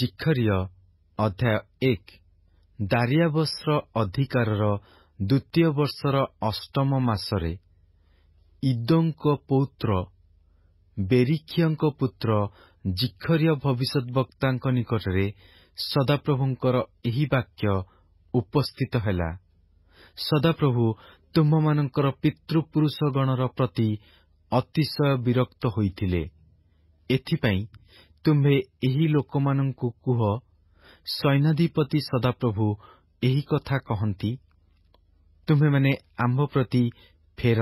ଜିଖରିୟ ଅଧ୍ୟାୟ ଏକ ଦାରିଆବସ୍ର ଅଧିକାରର ଦ୍ୱିତୀୟ ବର୍ଷର ଅଷ୍ଟମ ମାସରେ ଇଦୋଙ୍କ ପୌତ୍ର ବେରିଖିୟଙ୍କ ପୁତ୍ର ଜିଖରିୟ ଭବିଷ୍ୟତ ବକ୍ତାଙ୍କ ନିକଟରେ ସଦାପ୍ରଭୁଙ୍କର ଏହି ବାକ୍ୟ ଉପସ୍ଥିତ ହେଲା ସଦାପ୍ରଭୁ ତୁମ୍ଭମାନଙ୍କର ପିତୃପୁରୁଷଗଣର ପ୍ରତି ଅତିଶୟ ବିରକ୍ତ ହୋଇଥିଲେ ଏଥିପାଇଁ ତୁମ୍ଭେ ଏହି ଲୋକମାନଙ୍କୁ କୁହ ସୈନ୍ୟାଧିପତି ସଦାପ୍ରଭୁ ଏହି କଥା କହନ୍ତି ତୁମ୍ଭେମାନେ ଆମ୍ଭ ପ୍ରତି ଫେର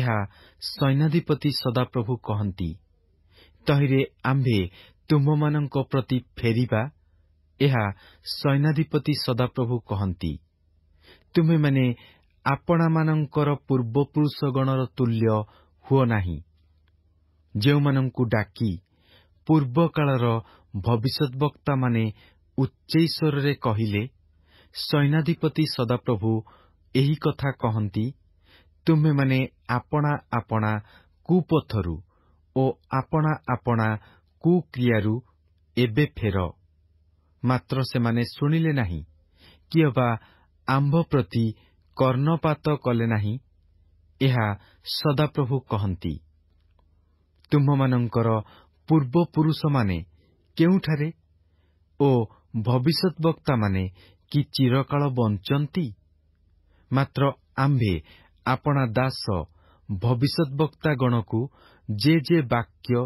ଏହା ସୈନ୍ୟାଧିପତି ସଦାପ୍ରଭୁ କହନ୍ତି ତହିଁରେ ଆମ୍ଭେ ତୁମ୍ଭମାନଙ୍କ ପ୍ରତି ଫେରିବା ଏହା ସୈନ୍ୟାଧିପତି ସଦାପ୍ରଭୁ କହନ୍ତି ତୁମ୍ଭେମାନେ ଆପଣାମାନଙ୍କର ପୂର୍ବପୁରୁଷଗଣର ତୁଲ୍ୟ ହୁଅ ନାହିଁ ଯେଉଁମାନଙ୍କୁ ଡାକି ପୂର୍ବକାଳର ଭବିଷ୍ୟତ ବକ୍ତାମାନେ ଉଚ୍ଚେଶ୍ୱରରେ କହିଲେ ସୈନ୍ୟାଧିପତି ସଦାପ୍ରଭୁ ଏହି କଥା କହନ୍ତି ତୁମେମାନେ ଆପଣା ଆପଣା କୁପଥରୁ ଓ ଆପଣା ଆପଣା କୁକ୍ରିୟାରୁ ଏବେ ଫେର ମାତ୍ର ସେମାନେ ଶୁଣିଲେ ନାହିଁ କିଏ ବା ଆମ୍ଭ ପ୍ରତି କର୍ଣ୍ଣପାତ କଲେ ନାହିଁ ଏହା ସଦାପ୍ରଭୁ କହନ୍ତି ତୁମ୍ଭମାନଙ୍କର पूर्वपुष म के भविष्यवक्ता चिरकाल बञ्च मात्र आम्भे आपना दास भविष्यवक्ता गणको जे जे वाक्य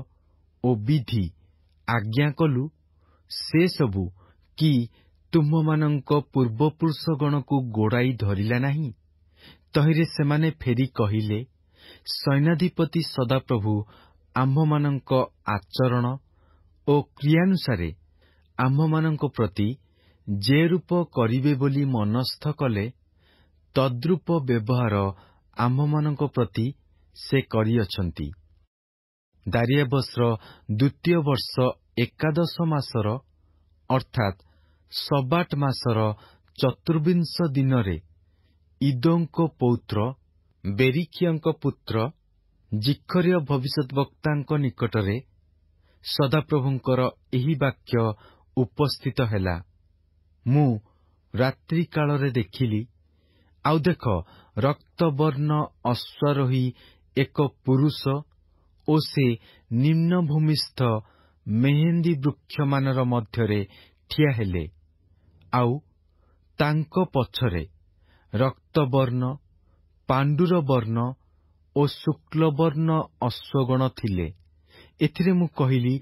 विधि आज्ञा कलु कि तुमान पूर्वपुष गणको गोडाई धरिला धर नै तहले फेरी कहिले सैनाधिपति सदाप्रभु ଆମ୍ଭମାନଙ୍କ ଆଚରଣ ଓ କ୍ରିୟାନୁସାରେ ଆମ୍ଭମାନଙ୍କ ପ୍ରତି ଯେ ରୂପ କରିବେ ବୋଲି ମନସ୍ଥ କଲେ ତଦ୍ରୂପ ବ୍ୟବହାର ଆମ୍ଭମାନଙ୍କ ପ୍ରତି ସେ କରିଅଛନ୍ତି ଦାରିଆବସ୍ର ଦ୍ୱିତୀୟ ବର୍ଷ ଏକାଦଶ ମାସର ଅର୍ଥାତ୍ ସବାଟ ମାସର ଚତୁର୍ବିଂଶ ଦିନରେ ଇଦୋଙ୍କ ପୌତ୍ର ବେରିକିଆଙ୍କ ପୁତ୍ର ଜିକ୍ଷରିୟ ଭବିଷ୍ୟତ ବକ୍ତାଙ୍କ ନିକଟରେ ସଦାପ୍ରଭୁଙ୍କର ଏହି ବାକ୍ୟ ଉପସ୍ଥିତ ହେଲା ମୁଁ ରାତ୍ରିକାଳରେ ଦେଖିଲି ଆଉ ଦେଖ ରକ୍ତବର୍ଣ୍ଣ ଅଶ୍ୱାରୋହୀ ଏକ ପୁରୁଷ ଓ ସେ ନିମ୍ନଭୂମିସ୍ଥ ମେହେନ୍ଦି ବୃକ୍ଷମାନର ମଧ୍ୟରେ ଠିଆ ହେଲେ ଆଉ ତାଙ୍କ ପଛରେ ରକ୍ତବର୍ଣ୍ଣ ପାଣ୍ଡୁର ବର୍ଣ୍ଣ ଓ ଶୁକ୍ଲବର୍ଣ୍ଣ ଅଶ୍ୱଗଣ ଥିଲେ ଏଥିରେ ମୁଁ କହିଲି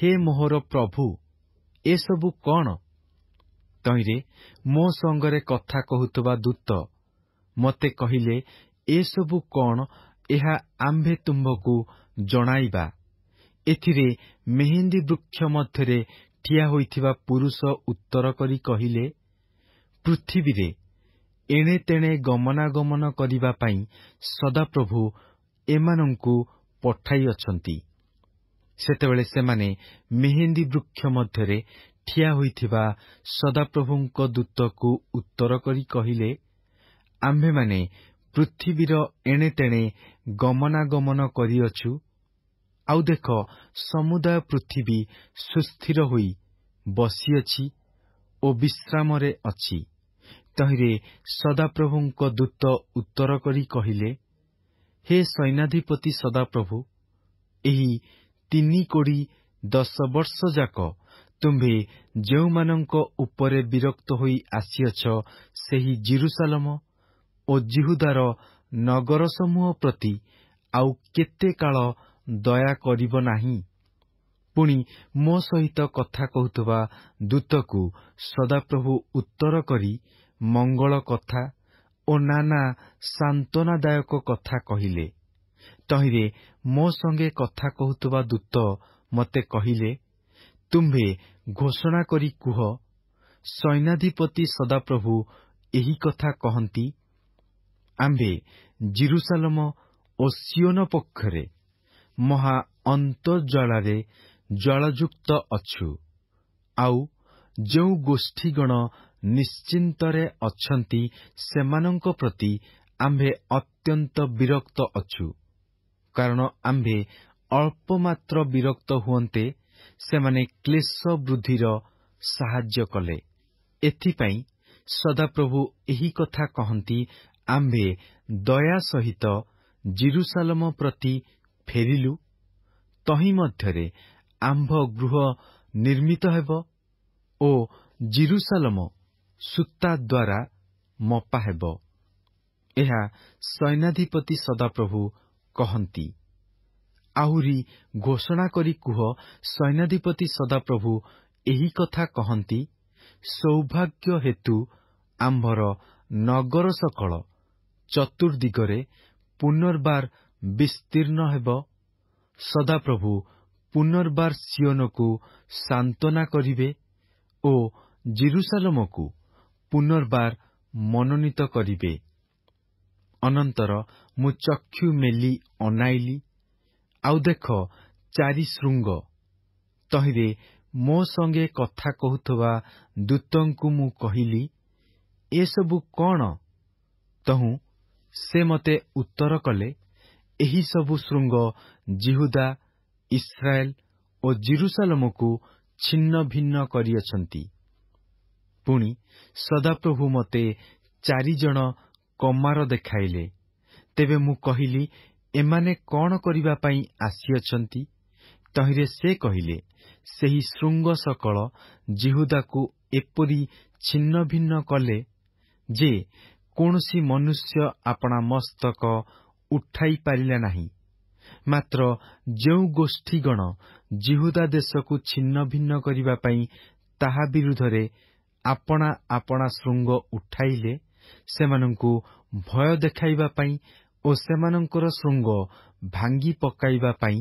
ହେ ମୋହର ପ୍ରଭୁ ଏସବୁ କ'ଣ ତହିଁରେ ମୋ ସଙ୍ଗରେ କଥା କହୁଥିବା ଦୂତ ମୋତେ କହିଲେ ଏସବୁ କ'ଣ ଏହା ଆମ୍ଭେ ତୁମ୍ଭକୁ ଜଣାଇବା ଏଥିରେ ମେହେନ୍ଦି ବୃକ୍ଷ ମଧ୍ୟରେ ଠିଆ ହୋଇଥିବା ପୁରୁଷ ଉତ୍ତର କରି କହିଲେ ପୃଥିବୀରେ ଏଣେ ତେଣେ ଗମନାଗମନ କରିବା ପାଇଁ ସଦାପ୍ରଭୁ ଏମାନଙ୍କୁ ପଠାଇଅଛନ୍ତି ସେତେବେଳେ ସେମାନେ ମେହେନ୍ଦି ବୃକ୍ଷ ମଧ୍ୟରେ ଠିଆ ହୋଇଥିବା ସଦାପ୍ରଭୁଙ୍କ ଦୂତକୁ ଉତ୍ତର କରି କହିଲେ ଆମ୍ଭେମାନେ ପୃଥିବୀର ଏଣେତେଣେ ଗମନାଗମନ କରିଅଛୁ ଆଉ ଦେଖ ସମୁଦାୟ ପୃଥିବୀ ସୁସ୍ଥିର ହୋଇ ବସିଅଛି ଓ ବିଶ୍ରାମରେ ଅଛି ତହିଁରେ ସଦାପ୍ରଭୁଙ୍କ ଦୂତ ଉତ୍ତର କରି କହିଲେ ହେ ସୈନ୍ୟାଧିପତି ସଦାପ୍ରଭୁ ଏହି ତିନି କୋଡ଼ି ଦଶ ବର୍ଷ ଯାକ ତୁମ୍ଭେ ଯେଉଁମାନଙ୍କ ଉପରେ ବିରକ୍ତ ହୋଇ ଆସିଅଛ ସେହି ଜିରୁସାଲମ ଓ ଜିହୁଦାର ନଗର ସମୂହ ପ୍ରତି ଆଉ କେତେ କାଳ ଦୟା କରିବ ନାହିଁ ପୁଣି ମୋ ସହିତ କଥା କହୁଥିବା ଦୂତକୁ ସଦାପ୍ରଭୁ ଉତ୍ତର କରି ମଙ୍ଗଳ କଥା ଓ ନାନା ସାନ୍ତନାଦାୟକ କଥା କହିଲେ ତହିଁରେ ମୋ ସଙ୍ଗେ କଥା କହୁଥିବା ଦୂତ ମୋତେ କହିଲେ ତୁମ୍ଭେ ଘୋଷଣା କରି କୁହ ସୈନ୍ୟାଧିପତି ସଦାପ୍ରଭୁ ଏହି କଥା କହନ୍ତି ଆମ୍ଭେ ଜିରୁସାଲମ ଓ ସିଓନ ପକ୍ଷରେ ମହା ଅନ୍ତଃଜ୍ୱାଳାରେ ଜଳଯୁକ୍ତ ଅଛୁ ଆଉ ଯେଉଁ ଗୋଷ୍ଠୀଗଣ ନିଶ୍ଚିନ୍ତରେ ଅଛନ୍ତି ସେମାନଙ୍କ ପ୍ରତି ଆମ୍ଭେ ଅତ୍ୟନ୍ତ ବିରକ୍ତ ଅଛୁ କାରଣ ଆମ୍ଭେ ଅଳ୍ପମାତ୍ର ବିରକ୍ତ ହୁଅନ୍ତେ ସେମାନେ କ୍ଲେଶ ବୃଦ୍ଧିର ସାହାଯ୍ୟ କଲେ ଏଥିପାଇଁ ସଦାପ୍ରଭୁ ଏହି କଥା କହନ୍ତି ଆମ୍ଭେ ଦୟା ସହିତ ଜିରୁସାଲମ ପ୍ରତି ଫେରିଲୁ ତହିଁ ମଧ୍ୟରେ ଆମ୍ଭ ଗୃହ ନିର୍ମିତ ହେବ ଓ ଜିରୁସାଲମ ସୂତା ଦ୍ୱାରା ମପା ହେବ ଏହା ସୈନ୍ୟାଧିପତି ସଦାପ୍ରଭୁ କହନ୍ତି ଆହୁରି ଘୋଷଣା କରି କୁହ ସୈନ୍ୟାଧିପତି ସଦାପ୍ରଭୁ ଏହି କଥା କହନ୍ତି ସୌଭାଗ୍ୟ ହେତୁ ଆମ୍ଭର ନଗର ସକଳ ଚତୁର୍ଦ୍ଦିଗରେ ପୁନର୍ବାର ବିସ୍ତୀର୍ଣ୍ଣ ହେବ ସଦାପ୍ରଭୁ ପୁନର୍ବାର ସିଓନକୁ ସାନ୍ତ୍ୱନା କରିବେ ଓ ଜିରୁସାଲମକୁ ପୁନର୍ବାର ମନୋନୀତ କରିବେ ଅନନ୍ତର ମୁଁ ଚକ୍ଷୁ ମେଲି ଅନାଇଲି ଆଉ ଦେଖ ଚାରି ଶୃଙ୍ଗ ତହିଁରେ ମୋ ସଙ୍ଗେ କଥା କହୁଥିବା ଦୂତଙ୍କୁ ମୁଁ କହିଲି ଏସବୁ କ'ଣ ତହୁଁ ସେ ମୋତେ ଉତ୍ତର କଲେ ଏହିସବୁ ଶୃଙ୍ଗ ଜିହୁଦା ଇସ୍ରାଏଲ ଓ ଜିରୁସାଲମକୁ ଛିନ୍ନ ଭିନ୍ନ କରିଅଛନ୍ତି ପୁଣି ସଦାପ୍ରଭୁ ମୋତେ ଚାରିଜଣ କମାର ଦେଖାଇଲେ ତେବେ ମୁଁ କହିଲି ଏମାନେ କ'ଣ କରିବା ପାଇଁ ଆସିଅଛନ୍ତି ତହିଁରେ ସେ କହିଲେ ସେହି ଶୃଙ୍ଗ ସକଳ ଜିହୁଦାକୁ ଏପରି ଛିନ୍ନ ଭିନ୍ନ କଲେ ଯେ କୌଣସି ମନୁଷ୍ୟ ଆପଣା ମସ୍ତକ ଉଠାଇ ପାରିଲା ନାହିଁ ମାତ୍ର ଯେଉଁ ଗୋଷ୍ଠୀଗଣ ଜିହୁଦା ଦେଶକୁ ଛିନ୍ନ ଭିନ୍ନ କରିବା ପାଇଁ ତାହା ବିରୁଦ୍ଧରେ ଆପଣା ଆପଣା ଶୃଙ୍ଗ ଉଠାଇଲେ ସେମାନଙ୍କୁ ଭୟ ଦେଖାଇବା ପାଇଁ ଓ ସେମାନଙ୍କର ଶୃଙ୍ଗ ଭାଙ୍ଗି ପକାଇବା ପାଇଁ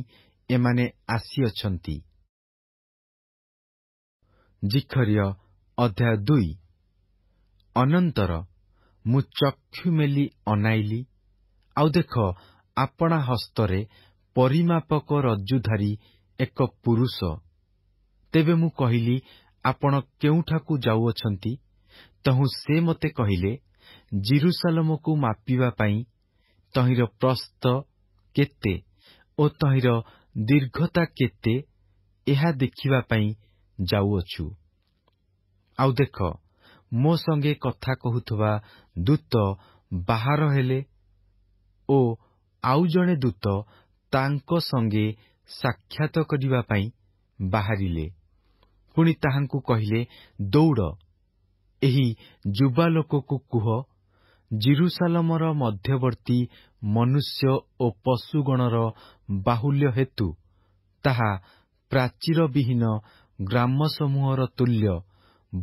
ଏମାନେ ଆସିଅଛନ୍ତି ଅଧ୍ୟାୟ ଦୁଇ ଅନନ୍ତର ମୁଁ ଚକ୍ଷୁ ମେଲି ଅନାଇଲି ଆଉ ଦେଖ ଆପଣା ହସ୍ତରେ ପରିମାପକ ରଜୁଧାରୀ ଏକ ପୁରୁଷ ତେବେ ମୁଁ କହିଲି ଆପଣ କେଉଁଠାକୁ ଯାଉଅଛନ୍ତି ତହୁ ସେ ମୋତେ କହିଲେ ଜିରୁସାଲମକୁ ମାପିବା ପାଇଁ ତହିଁର ପ୍ରସ୍ତ କେତେ ଓ ତହିଁର ଦୀର୍ଘତା କେତେ ଏହା ଦେଖିବା ପାଇଁ ଯାଉଅଛୁ ଆଉ ଦେଖ ମୋ ସଙ୍ଗେ କଥା କହୁଥିବା ଦୂତ ବାହାର ହେଲେ ଓ ଆଉ ଜଣେ ଦୂତ ତାଙ୍କ ସଙ୍ଗେ ସାକ୍ଷାତ କରିବା ପାଇଁ ବାହାରିଲେ ପୁଣି ତାହାଙ୍କୁ କହିଲେ ଦୌଡ଼ ଏହି ଯୁବା ଲୋକକୁ କୁହ ଜିରୁସାଲମର ମଧ୍ୟବର୍ତ୍ତୀ ମନୁଷ୍ୟ ଓ ପଶୁଗଣର ବାହୁଲ୍ୟ ହେତୁ ତାହା ପ୍ରାଚୀର ବିହୀନ ଗ୍ରାମସମୂହର ତୁଲ୍ୟ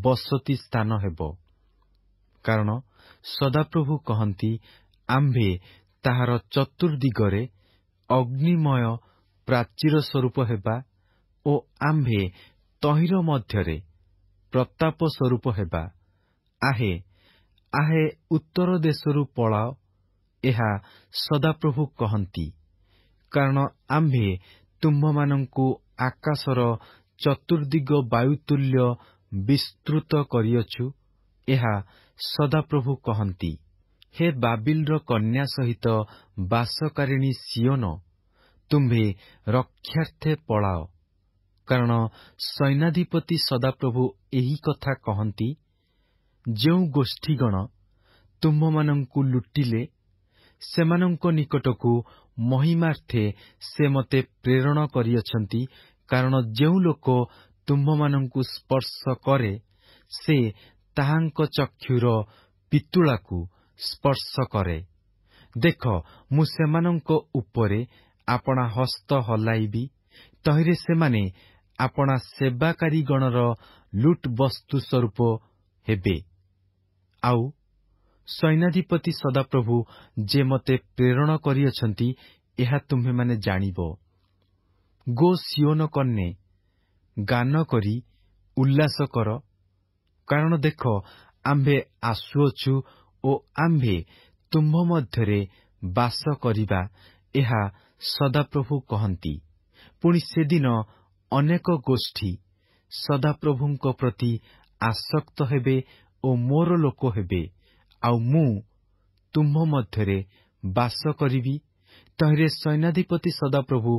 ବସତି ସ୍ଥାନ ହେବ କାରଣ ସଦାପ୍ରଭୁ କହନ୍ତି ଆମ୍ଭେ ତାହାର ଚତୁର୍ଦ୍ଦିଗରେ ଅଗ୍ନିମୟ ପ୍ରାଚୀର ସ୍ୱରୂପ ହେବା ଓ ଆମ୍ଭେ ତହିଁର ମଧ୍ୟରେ ପ୍ରତାପ ସ୍ୱରୂପ ହେବା ଆହେ ଆହେ ଉତ୍ତର ଦେଶରୁ ପଳାଅ ଏହା ସଦାପ୍ରଭୁ କହନ୍ତି କାରଣ ଆମ୍ଭେ ତୁମ୍ଭମାନଙ୍କୁ ଆକାଶର ଚତୁର୍ଦ୍ଦିଗ ବାୟୁତୁଲ୍ୟ ବିସ୍ତୃତ କରିଅଛୁ ଏହା ସଦାପ୍ରଭୁ କହନ୍ତି ହେ ବାବିଲର କନ୍ୟା ସହିତ ବାସକାରିଣୀ ସିଓନ ତୁମ୍ଭେ ରକ୍ଷାର୍ଥେ ପଳାଅ କାରଣ ସୈନ୍ୟାଧିପତି ସଦାପ୍ରଭୁ ଏହି କଥା କହନ୍ତି ଯେଉଁ ଗୋଷ୍ଠୀଗଣ ତୁମ୍ଭମାନଙ୍କୁ ଲୁଟିଲେ ସେମାନଙ୍କ ନିକଟକୁ ମହିମାର୍ଥେ ସେ ମୋତେ ପ୍ରେରଣ କରିଅଛନ୍ତି କାରଣ ଯେଉଁ ଲୋକ ତୁମ୍ଭମାନଙ୍କୁ ସ୍ପର୍ଶ କରେ ସେ ତାହାଙ୍କ ଚକ୍ଷୁର ପିତୁଳାକୁ ସ୍ପର୍ଶ କରେ ଦେଖ ମୁଁ ସେମାନଙ୍କ ଉପରେ ଆପଣା ହସ୍ତ ହଲାଇବି ତହିଁରେ ସେମାନେ ଆପଣା ସେବାକାରୀଗଣର ଲୁଟ୍ ବସ୍ତୁ ସ୍ୱରୂପ ହେବେ ଆଉ ସୈନ୍ୟାଧିପତି ସଦାପ୍ରଭୁ ଯେ ମୋତେ ପ୍ରେରଣ କରିଅଛନ୍ତି ଏହା ତୁମ୍ଭେମାନେ ଜାଣିବ ଗୋ ସିଓନ କନ୍ୟେ ଗାନ କରି ଉଲ୍ଲାସ କର କାରଣ ଦେଖ ଆମ୍ଭେ ଆସୁଅଛୁ ଓ ଆମ୍ଭେ ତୁମ୍ଭ ମଧ୍ୟରେ ବାସ କରିବା ଏହା ସଦାପ୍ରଭୁ କହନ୍ତି ପୁଣି ସେଦିନ ଅନେକ ଗୋଷ୍ଠୀ ସଦାପ୍ରଭୁଙ୍କ ପ୍ରତି ଆସକ୍ତ ହେବେ ଓ ମୋର ଲୋକ ହେବେ ଆଉ ମୁଁ ତୁମ୍ଭ ମଧ୍ୟରେ ବାସ କରିବି ତହିଁରେ ସୈନ୍ୟାଧିପତି ସଦାପ୍ରଭୁ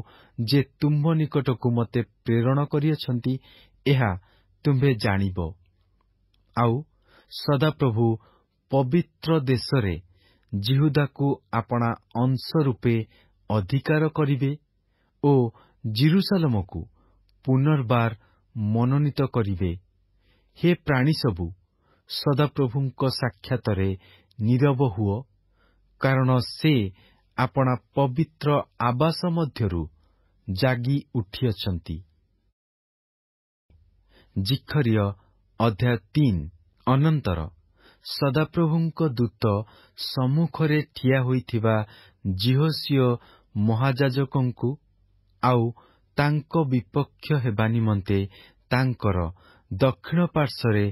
ଯେ ତୁମ୍ଭ ନିକଟକୁ ମୋତେ ପ୍ରେରଣ କରିଅଛନ୍ତି ଏହା ତୁମ୍ଭେ ଜାଣିବ ଆଉ ସଦାପ୍ରଭୁ ପବିତ୍ର ଦେଶରେ ଜିହୁଦାକୁ ଆପଣା ଅଂଶ ରୂପେ ଅଧିକାର କରିବେ ଓ ଜିରୁସାଲମକୁ ପୁନର୍ବାର ମନୋନୀତ କରିବେ ହେ ପ୍ରାଣୀ ସବୁ ସଦାପ୍ରଭୁଙ୍କ ସାକ୍ଷାତରେ ନିରବ ହୁଅ କାରଣ ସେ ଆପଣା ପବିତ୍ର ଆବାସ ମଧ୍ୟରୁ ଜାଗି ଉଠିଅଛନ୍ତି ଜିଖରିୟ ଅଧ୍ୟାୟ ତିନ ଅନନ୍ତର ସଦାପ୍ରଭୁଙ୍କ ଦୂତ ସମ୍ମୁଖରେ ଠିଆ ହୋଇଥିବା ଜିହସିଓ ମହାଯାଜକଙ୍କୁ ଆଉ ତାଙ୍କ ବିପକ୍ଷ ହେବା ନିମନ୍ତେ ତାଙ୍କର ଦକ୍ଷିଣ ପାର୍ଶ୍ୱରେ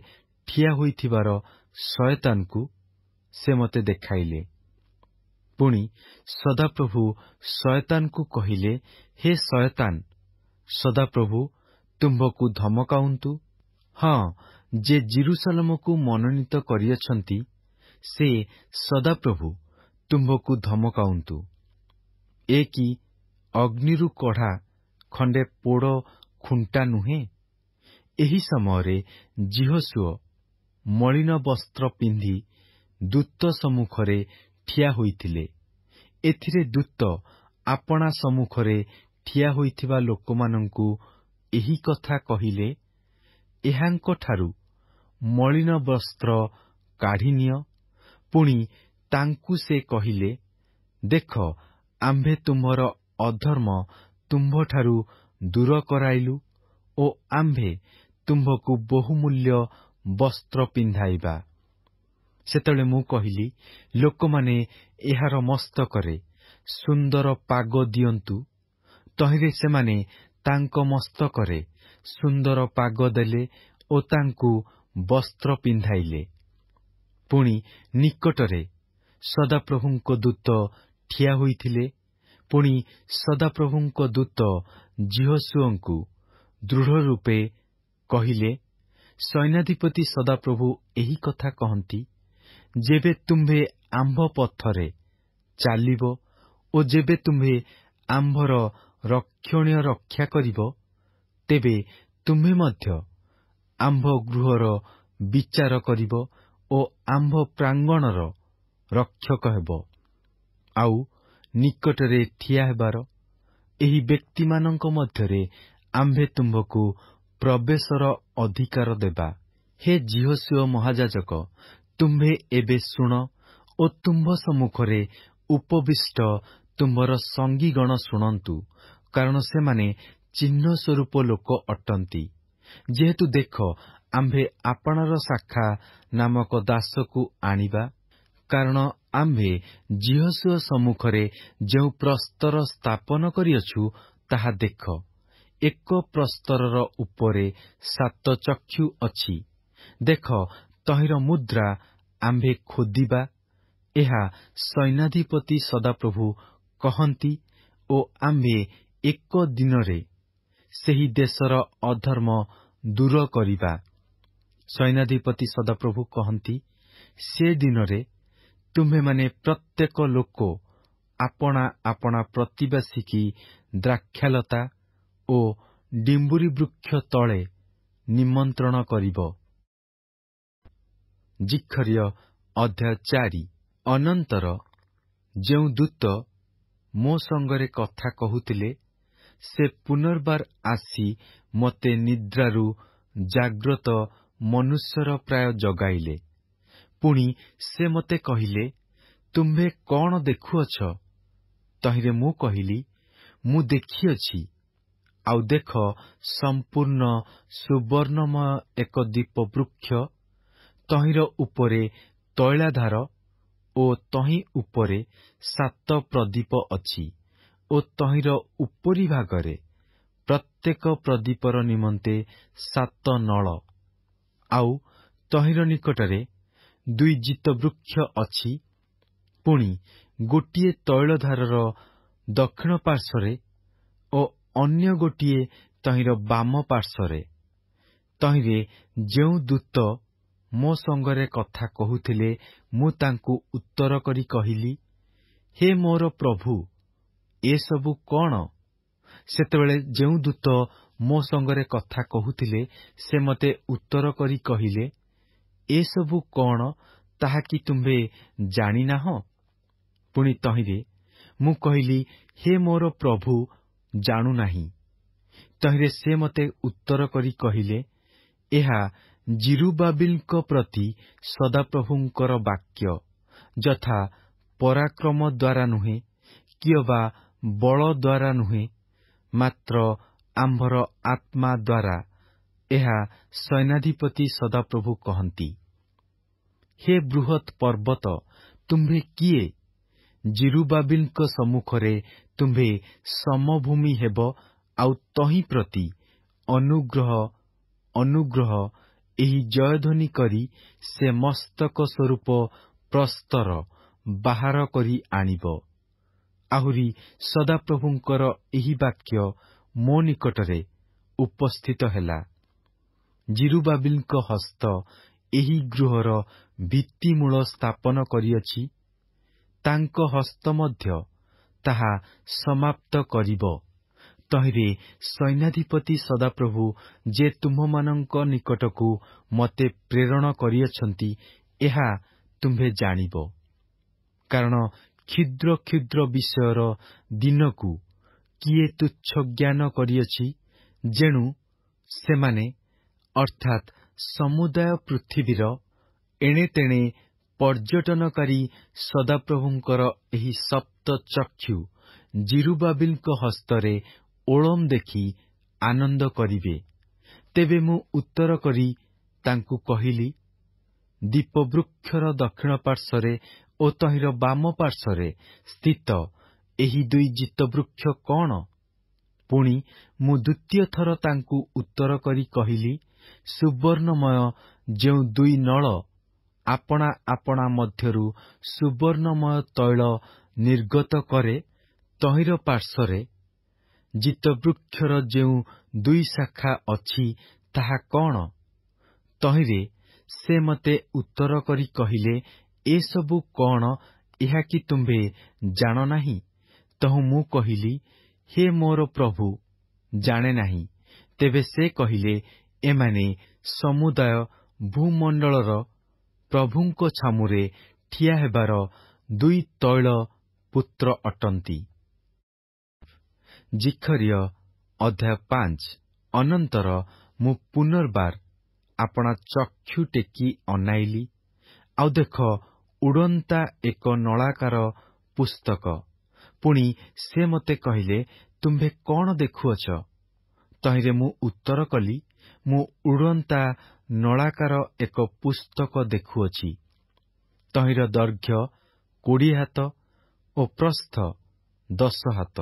ଠିଆ ହୋଇଥିବାର ଶୟତାନଙ୍କୁ ସେ ମୋତେ ଦେଖାଇଲେ ପୁଣି ସଦାପ୍ରଭୁ ଶୟତାନଙ୍କୁ କହିଲେ ହେ ଶୟତାନ ସଦାପ୍ରଭୁ ତୁମ୍ଭକୁ ଧମକାଉନ୍ତୁ ହଁ ଯେ ଜିରୁସାଲମକୁ ମନୋନୀତ କରିଅଛନ୍ତି ସେ ସଦାପ୍ରଭୁ ତୁମ୍ଭକୁ ଧମକାଉନ୍ତୁ ଏ କି ଅଗ୍ନିରୁ କଢ଼ା ଖଣ୍ଡେ ପୋଡ଼ ଖୁଣ୍ଟା ନୁହେଁ ଏହି ସମୟରେ ଜିହସୁଅ ମଳିନ ବସ୍ତ୍ର ପିନ୍ଧି ଦୂତ ସମ୍ମୁଖରେ ଠିଆ ହୋଇଥିଲେ ଏଥିରେ ଦୂତ ଆପଣା ସମ୍ମୁଖରେ ଠିଆ ହୋଇଥିବା ଲୋକମାନଙ୍କୁ ଏହି କଥା କହିଲେ ଏହାଙ୍କଠାରୁ ମଳିନ ବସ୍ତ୍ର କାଢ଼ିନିଅ ପୁଣି ତାଙ୍କୁ ସେ କହିଲେ ଦେଖ ଆମ୍ଭେ ତୁମ୍ଭର ଅଧର୍ମ ତୁମ୍ଭଠାରୁ ଦୂର କରାଇଲୁ ଓ ଆମ୍ଭେ ତୁମ୍ଭକୁ ବହୁମୂଲ୍ୟ ବସ୍ତ୍ର ପିନ୍ଧାଇବା ସେତେବେଳେ ମୁଁ କହିଲି ଲୋକମାନେ ଏହାର ମସ୍ତକରେ ସୁନ୍ଦର ପାଗ ଦିଅନ୍ତୁ ତହିଁରେ ସେମାନେ ତାଙ୍କ ମସ୍ତକରେ ସୁନ୍ଦର ପାଗ ଦେଲେ ଓ ତାଙ୍କୁ ବସ୍ତ୍ର ପିନ୍ଧାଇଲେ ପୁଣି ନିକଟରେ ସଦାପ୍ରଭୁଙ୍କ ଦୂତ ଠିଆ ହୋଇଥିଲେ ପୁଣି ସଦାପ୍ରଭୁଙ୍କ ଦୂତ ଜିହସୁଅଙ୍କୁ ଦୃଢ଼ ରୂପେ କହିଲେ ସୈନ୍ୟାଧିପତି ସଦାପ୍ରଭୁ ଏହି କଥା କହନ୍ତି ଯେବେ ତୁମ୍ଭେ ଆମ୍ଭ ପଥରେ ଚାଲିବ ଓ ଯେବେ ତୁମ୍ଭେ ଆମ୍ଭର ରକ୍ଷଣୀୟ ରକ୍ଷା କରିବ ତେବେ ତୁମ୍ଭେ ମଧ୍ୟ ଆମ୍ଭ ଗୃହର ବିଚାର କରିବ ଓ ଆମ୍ଭ ପ୍ରାଙ୍ଗଣର ରକ୍ଷକ ହେବ ଆଉ ନିକଟରେ ଠିଆ ହେବାର ଏହି ବ୍ୟକ୍ତିମାନଙ୍କ ମଧ୍ୟରେ ଆମ୍ଭେ ତୁମ୍ଭକୁ ପ୍ରବେଶର ଅଧିକାର ଦେବା ହେ ଝିଅଶିଓ ମହାଯାଜକ ତୁମ୍ଭେ ଏବେ ଶୁଣ ଓ ତୁମ୍ଭ ସମ୍ମୁଖରେ ଉପବିଷ୍ଟ ତୁମ୍ଭର ସଙ୍ଗୀଗଣ ଶୁଣନ୍ତୁ କାରଣ ସେମାନେ ଚିହ୍ନ ସ୍ୱରୂପ ଲୋକ ଅଟନ୍ତି ଯେହେତୁ ଦେଖ ଆମ୍ଭେ ଆପଣାର ଶାଖା ନାମକ ଦାସକୁ ଆଣିବା କାରଣ ଆମ୍ଭେ ଜିହସୁଅ ସମ୍ମୁଖରେ ଯେଉଁ ପ୍ରସ୍ତର ସ୍ଥାପନ କରିଅଛୁ ତାହା ଦେଖ ଏକ ପ୍ରସ୍ତରର ଉପରେ ସାତ ଚକ୍ଷୁ ଅଛି ଦେଖ ତହିଁର ମୁଦ୍ରା ଆମ୍ଭେ ଖୋଦିବା ଏହା ସୈନ୍ୟାଧିପତି ସଦାପ୍ରଭୁ କହନ୍ତି ଓ ଆମ୍ଭେ ଏକ ଦିନରେ ସେହି ଦେଶର ଅଧର୍ମ ଦୂର କରିବା ସୈନ୍ୟାଧିପତି ସଦାପ୍ରଭୁ କହନ୍ତି ସେ ଦିନରେ ତୁମ୍ଭେମାନେ ପ୍ରତ୍ୟେକ ଲୋକ ଆପଣା ଆପଣା ପ୍ରତିବାସୀକି ଦ୍ରାକ୍ଷାଲତା ଓ ଡିମ୍ବୁରି ବୃକ୍ଷ ତଳେ ନିମନ୍ତ୍ରଣ କରିବ ଜିକ୍ଷରୀୟ ଅଧ୍ୟାୟ ଚାରି ଅନନ୍ତର ଯେଉଁ ଦୂତ ମୋ ସଙ୍ଗରେ କଥା କହୁଥିଲେ ସେ ପୁନର୍ବାର ଆସି ମୋତେ ନିଦ୍ରାରୁ ଜାଗ୍ରତ ମନୁଷ୍ୟର ପ୍ରାୟ ଜଗାଇଲେ ପୁଣି ସେ ମୋତେ କହିଲେ ତୁମ୍ଭେ କ'ଣ ଦେଖୁଅଛ ତହିଁରେ ମୁଁ କହିଲି ମୁଁ ଦେଖିଅଛି ଆଉ ଦେଖ ସମ୍ପୂର୍ଣ୍ଣ ସୁବର୍ଣ୍ଣମୟ ଏକ ଦୀପ ବୃକ୍ଷ ତହିଁର ଉପରେ ତୈଳାଧାର ଓ ତହିଁ ଉପରେ ସାତ ପ୍ରଦୀପ ଅଛି ଓ ତହିଁର ଉପରି ଭାଗରେ ପ୍ରତ୍ୟେକ ପ୍ରଦୀପର ନିମନ୍ତେ ସାତ ନଳ ଆଉ ତହିଁର ନିକଟରେ ଦୁଇ ଜିତ ବୃକ୍ଷ ଅଛି ପୁଣି ଗୋଟିଏ ତୈଳଧାରର ଦକ୍ଷିଣ ପାର୍ଶ୍ୱରେ ଓ ଅନ୍ୟ ଗୋଟିଏ ତହିଁର ବାମ ପାର୍ଶ୍ୱରେ ତହିଁରେ ଯେଉଁ ଦୂତ ମୋ ସଙ୍ଗରେ କଥା କହୁଥିଲେ ମୁଁ ତାଙ୍କୁ ଉତ୍ତର କରି କହିଲି ହେ ମୋର ପ୍ରଭୁ ଏସବୁ କ'ଣ ସେତେବେଳେ ଯେଉଁ ଦୂତ ମୋ ସଙ୍ଗରେ କଥା କହୁଥିଲେ ସେ ମୋତେ ଉତ୍ତର କରି କହିଲେ ଏସବୁ କ'ଣ ତାହା କି ତୁମ୍ଭେ ଜାଣିନାହଁ ପୁଣି ତହିଁରେ ମୁଁ କହିଲି ହେ ମୋର ପ୍ରଭୁ ଜାଣୁନାହିଁ ତହିଁରେ ସେ ମୋତେ ଉତ୍ତର କରି କହିଲେ ଏହା ଜିରୁବାବିଲ୍ଙ୍କ ପ୍ରତି ସଦାପ୍ରଭୁଙ୍କର ବାକ୍ୟ ଯଥା ପରାକ୍ରମ ଦ୍ୱାରା ନୁହେଁ କି ବା ବଳ ଦ୍ୱାରା ନୁହେଁ ମାତ୍ର ଆମ୍ଭର ଆତ୍ମା ଦ୍ୱାରା ଏହା ସୈନ୍ୟାଧିପତି ସଦାପ୍ରଭୁ କହନ୍ତି ହେ ବୃହତ୍ ପର୍ବତ ତୁମ୍ଭେ କିଏ ଜିରୁବାବିଲଙ୍କ ସମ୍ମୁଖରେ ତୁମ୍ଭେ ସମଭୂମି ହେବ ଆଉ ତହିଁ ପ୍ରତି ଅନୁଗ୍ରହ ଅନୁଗ୍ରହ ଏହି ଜୟଧ୍ୱନି କରି ସେ ମସ୍ତକ ସ୍ୱରୂପ ପ୍ରସ୍ତର ବାହାର କରି ଆଣିବ ଆହୁରି ସଦାପ୍ରଭୁଙ୍କର ଏହି ବାକ୍ୟ ମୋ ନିକଟରେ ଉପସ୍ଥିତ ହେଲା ଜିରୁବାବିଲଙ୍କ ହସ୍ତ ଏହି ଗୃହର ଭିତ୍ତିମୂଳ ସ୍ଥାପନ କରିଅଛି ତାଙ୍କ ହସ୍ତ ମଧ୍ୟ ତାହା ସମାପ୍ତ କରିବ ତହିଁରେ ସୈନ୍ୟାଧିପତି ସଦାପ୍ରଭୁ ଯେ ତୁମ୍ଭମାନଙ୍କ ନିକଟକୁ ମୋତେ ପ୍ରେରଣ କରିଅଛନ୍ତି ଏହା ତୁମ୍ଭେ ଜାଣିବ କାରଣ କ୍ଷୁଦ୍ର କ୍ଷୁଦ୍ର ବିଷୟର ଦିନକୁ କିଏ ତୁଚ୍ଛ ଜ୍ଞାନ କରିଅଛି ଯେଣୁ ସେମାନେ ଅର୍ଥାତ୍ ସମୁଦାୟ ପୃଥିବୀର ଏଣେତେଣେ ପର୍ଯ୍ୟଟନକାରୀ ସଦାପ୍ରଭୁଙ୍କର ଏହି ସପ୍ତ ଚକ୍ଷୁ ଜିରୁବାବିଲଙ୍କ ହସ୍ତରେ ଓଳମ୍ ଦେଖି ଆନନ୍ଦ କରିବେ ତେବେ ମୁଁ ଉତ୍ତର କରି ତାଙ୍କୁ କହିଲି ଦୀପବୃକ୍ଷର ଦକ୍ଷିଣ ପାର୍ଶ୍ୱରେ ଓ ତହିଁର ବାମ ପାର୍ଶ୍ୱରେ ସ୍ଥିତ ଏହି ଦୁଇ ଜିତବୃକ୍ଷ କ'ଣ ପୁଣି ମୁଁ ଦ୍ୱିତୀୟ ଥର ତାଙ୍କୁ ଉତ୍ତର କରି କହିଲି ସୁବର୍ଣ୍ଣମୟ ଯେଉଁ ଦୁଇ ନଳ ଆପଣା ଆପଣା ମଧ୍ୟରୁ ସୁବର୍ଣ୍ଣମୟ ତୈଳ ନିର୍ଗତ କରେ ତହିଁର ପାର୍ଶ୍ୱରେ ଜିତବୃକ୍ଷର ଯେଉଁ ଦୁଇ ଶାଖା ଅଛି ତାହା କ'ଣ ତହିଁରେ ସେ ମୋତେ ଉତ୍ତର କରି କହିଲେ ଏସବୁ କ'ଣ ଏହା କି ତୁମ୍ଭେ ଜାଣ ନାହିଁ ତହୁ ମୁଁ କହିଲି ହେ ମୋର ପ୍ରଭୁ ଜାଣେ ନାହିଁ ତେବେ ସେ କହିଲେ ଏମାନେ ସମୁଦାୟ ଭୂମଣ୍ଡଳର ପ୍ରଭୁଙ୍କ ଛାମୁରେ ଠିଆ ହେବାର ଦୁଇ ତୈଳ ପୁତ୍ର ଅଟନ୍ତି ଜିଖରିୟ ଅଧ୍ୟାୟ ପାଞ୍ଚ ଅନନ୍ତର ମୁଁ ପୁନର୍ବାର ଆପଣା ଚକ୍ଷୁ ଟେକି ଅନାଇଲି ଆଉ ଦେଖ ଉଡ଼ନ୍ତା ଏକ ନଳାକାର ପୁସ୍ତକ ପୁଣି ସେ ମୋତେ କହିଲେ ତୁମ୍ଭେ କ'ଣ ଦେଖୁଅଛ ତହିଁରେ ମୁଁ ଉତ୍ତର କଲି ମୁଁ ଉଡ଼ନ୍ତା ନଳାକାର ଏକ ପୁସ୍ତକ ଦେଖୁଅଛି ତହିଁର ଦୈର୍ଘ୍ୟ କୋଡ଼ିଏ ହାତ ଓ ପ୍ରସ୍ଥ ଦଶ ହାତ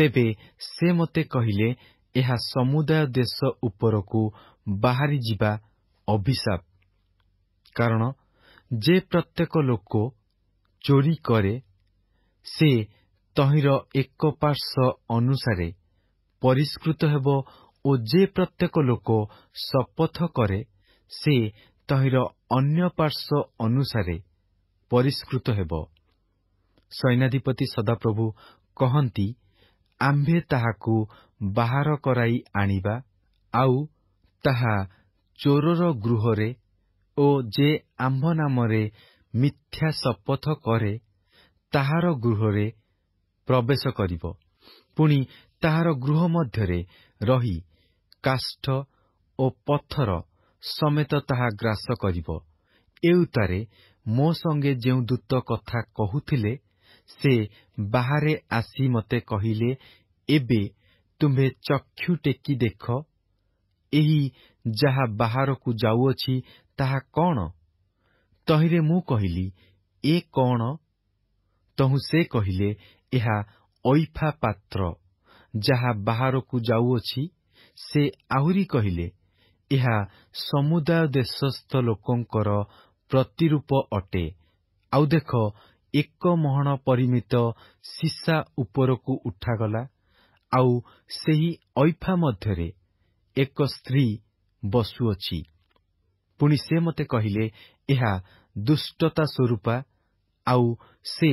ତେବେ ସେ ମୋତେ କହିଲେ ଏହା ସମୁଦାୟ ଦେଶ ଉପରକୁ ବାହାରିଯିବା ଅଭିଶାପ କାରଣ ଯେ ପ୍ରତ୍ୟେକ ଲୋକ ଚୋରି କରେ ସେ ତହିଁର ଏକ ପାର୍ଶ୍ୱ ଅନୁସାରେ ପରିଷ୍କୃତ ହେବ ଓ ଯେ ପ୍ରତ୍ୟେକ ଲୋକ ଶପଥ କରେ ସେ ତହିଁର ଅନ୍ୟ ପାର୍ଶ୍ୱ ଅନୁସାରେ ପରିଷ୍କୃତ ହେବ ସୈନ୍ୟାଧିପତି ସଦାପ୍ରଭୁ କହନ୍ତି ଆମ୍ଭେ ତାହାକୁ ବାହାର କରାଇ ଆଣିବା ଆଉ ତାହା ଚୋରର ଗୃହରେ ଓ ଯେ ଆମ୍ଭ ନାମରେ ମିଥ୍ୟା ଶପଥ କରେ ତାହାର ଗୃହରେ ପ୍ରବେଶ କରିବ ପୁଣି ତାହାର ଗୃହ ମଧ୍ୟରେ ରହି କାଷ୍ଠ ଓ ପଥର ସମେତ ତାହା ଗ୍ରାସ କରିବ ଏଉତାରେ ମୋ ସଙ୍ଗେ ଯେଉଁ ଦୂତ କଥା କହୁଥିଲେ ସେ ବାହାରେ ଆସି ମୋତେ କହିଲେ ଏବେ ତୁମ୍ଭେ ଚକ୍ଷୁ ଟେକି ଦେଖ ଏହି ଯାହା ବାହାରକୁ ଯାଉଅଛି ତାହା କ'ଣ ତହିଁରେ ମୁଁ କହିଲି ଏ କ'ଣ ତହୁଁ ସେ କହିଲେ ଏହା ଐଫା ପାତ୍ର ଯାହା ବାହାରକୁ ଯାଉଅଛି ସେ ଆହୁରି କହିଲେ ଏହା ସମୁଦାୟ ଦେଶସ୍ଥ ଲୋକଙ୍କର ପ୍ରତିରୂପ ଅଟେ ଆଉ ଦେଖ ଏକ ମହଣ ପରିମିତ ସିସା ଉପରକୁ ଉଠାଗଲା ଆଉ ସେହି ଐଫା ମଧ୍ୟରେ ଏକ ସ୍ତ୍ରୀ ବସୁଅଛି ପୁଣି ସେ ମୋତେ କହିଲେ ଏହା ଦୁଷ୍ଟତା ସ୍ୱରୂପା ଆଉ ସେ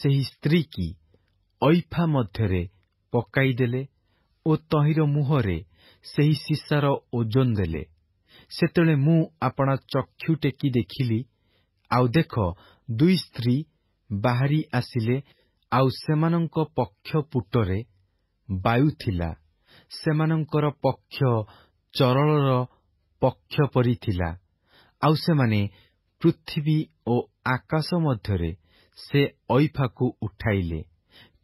ସେହି ସ୍ତ୍ରୀ କି ଐଫା ମଧ୍ୟରେ ପକାଇଦେଲେ ଓ ତହିଁର ମୁହଁରେ ସେହି ସିସାର ଓଜନ ଦେଲେ ସେତେବେଳେ ମୁଁ ଆପଣା ଚକ୍ଷୁ ଟେକି ଦେଖିଲି ଆଉ ଦେଖ ଦୁଇ ସ୍ତ୍ରୀ ବାହାରି ଆସିଲେ ଆଉ ସେମାନଙ୍କ ପକ୍ଷ ପୁଟରେ ବାୟୁ ଥିଲା ସେମାନଙ୍କର ପକ୍ଷ ଚରଳର ପକ୍ଷ ପରି ଥିଲା ଆଉ ସେମାନେ ପୃଥିବୀ ଓ ଆକାଶ ମଧ୍ୟରେ ସେ ଅଇଫାକୁ ଉଠାଇଲେ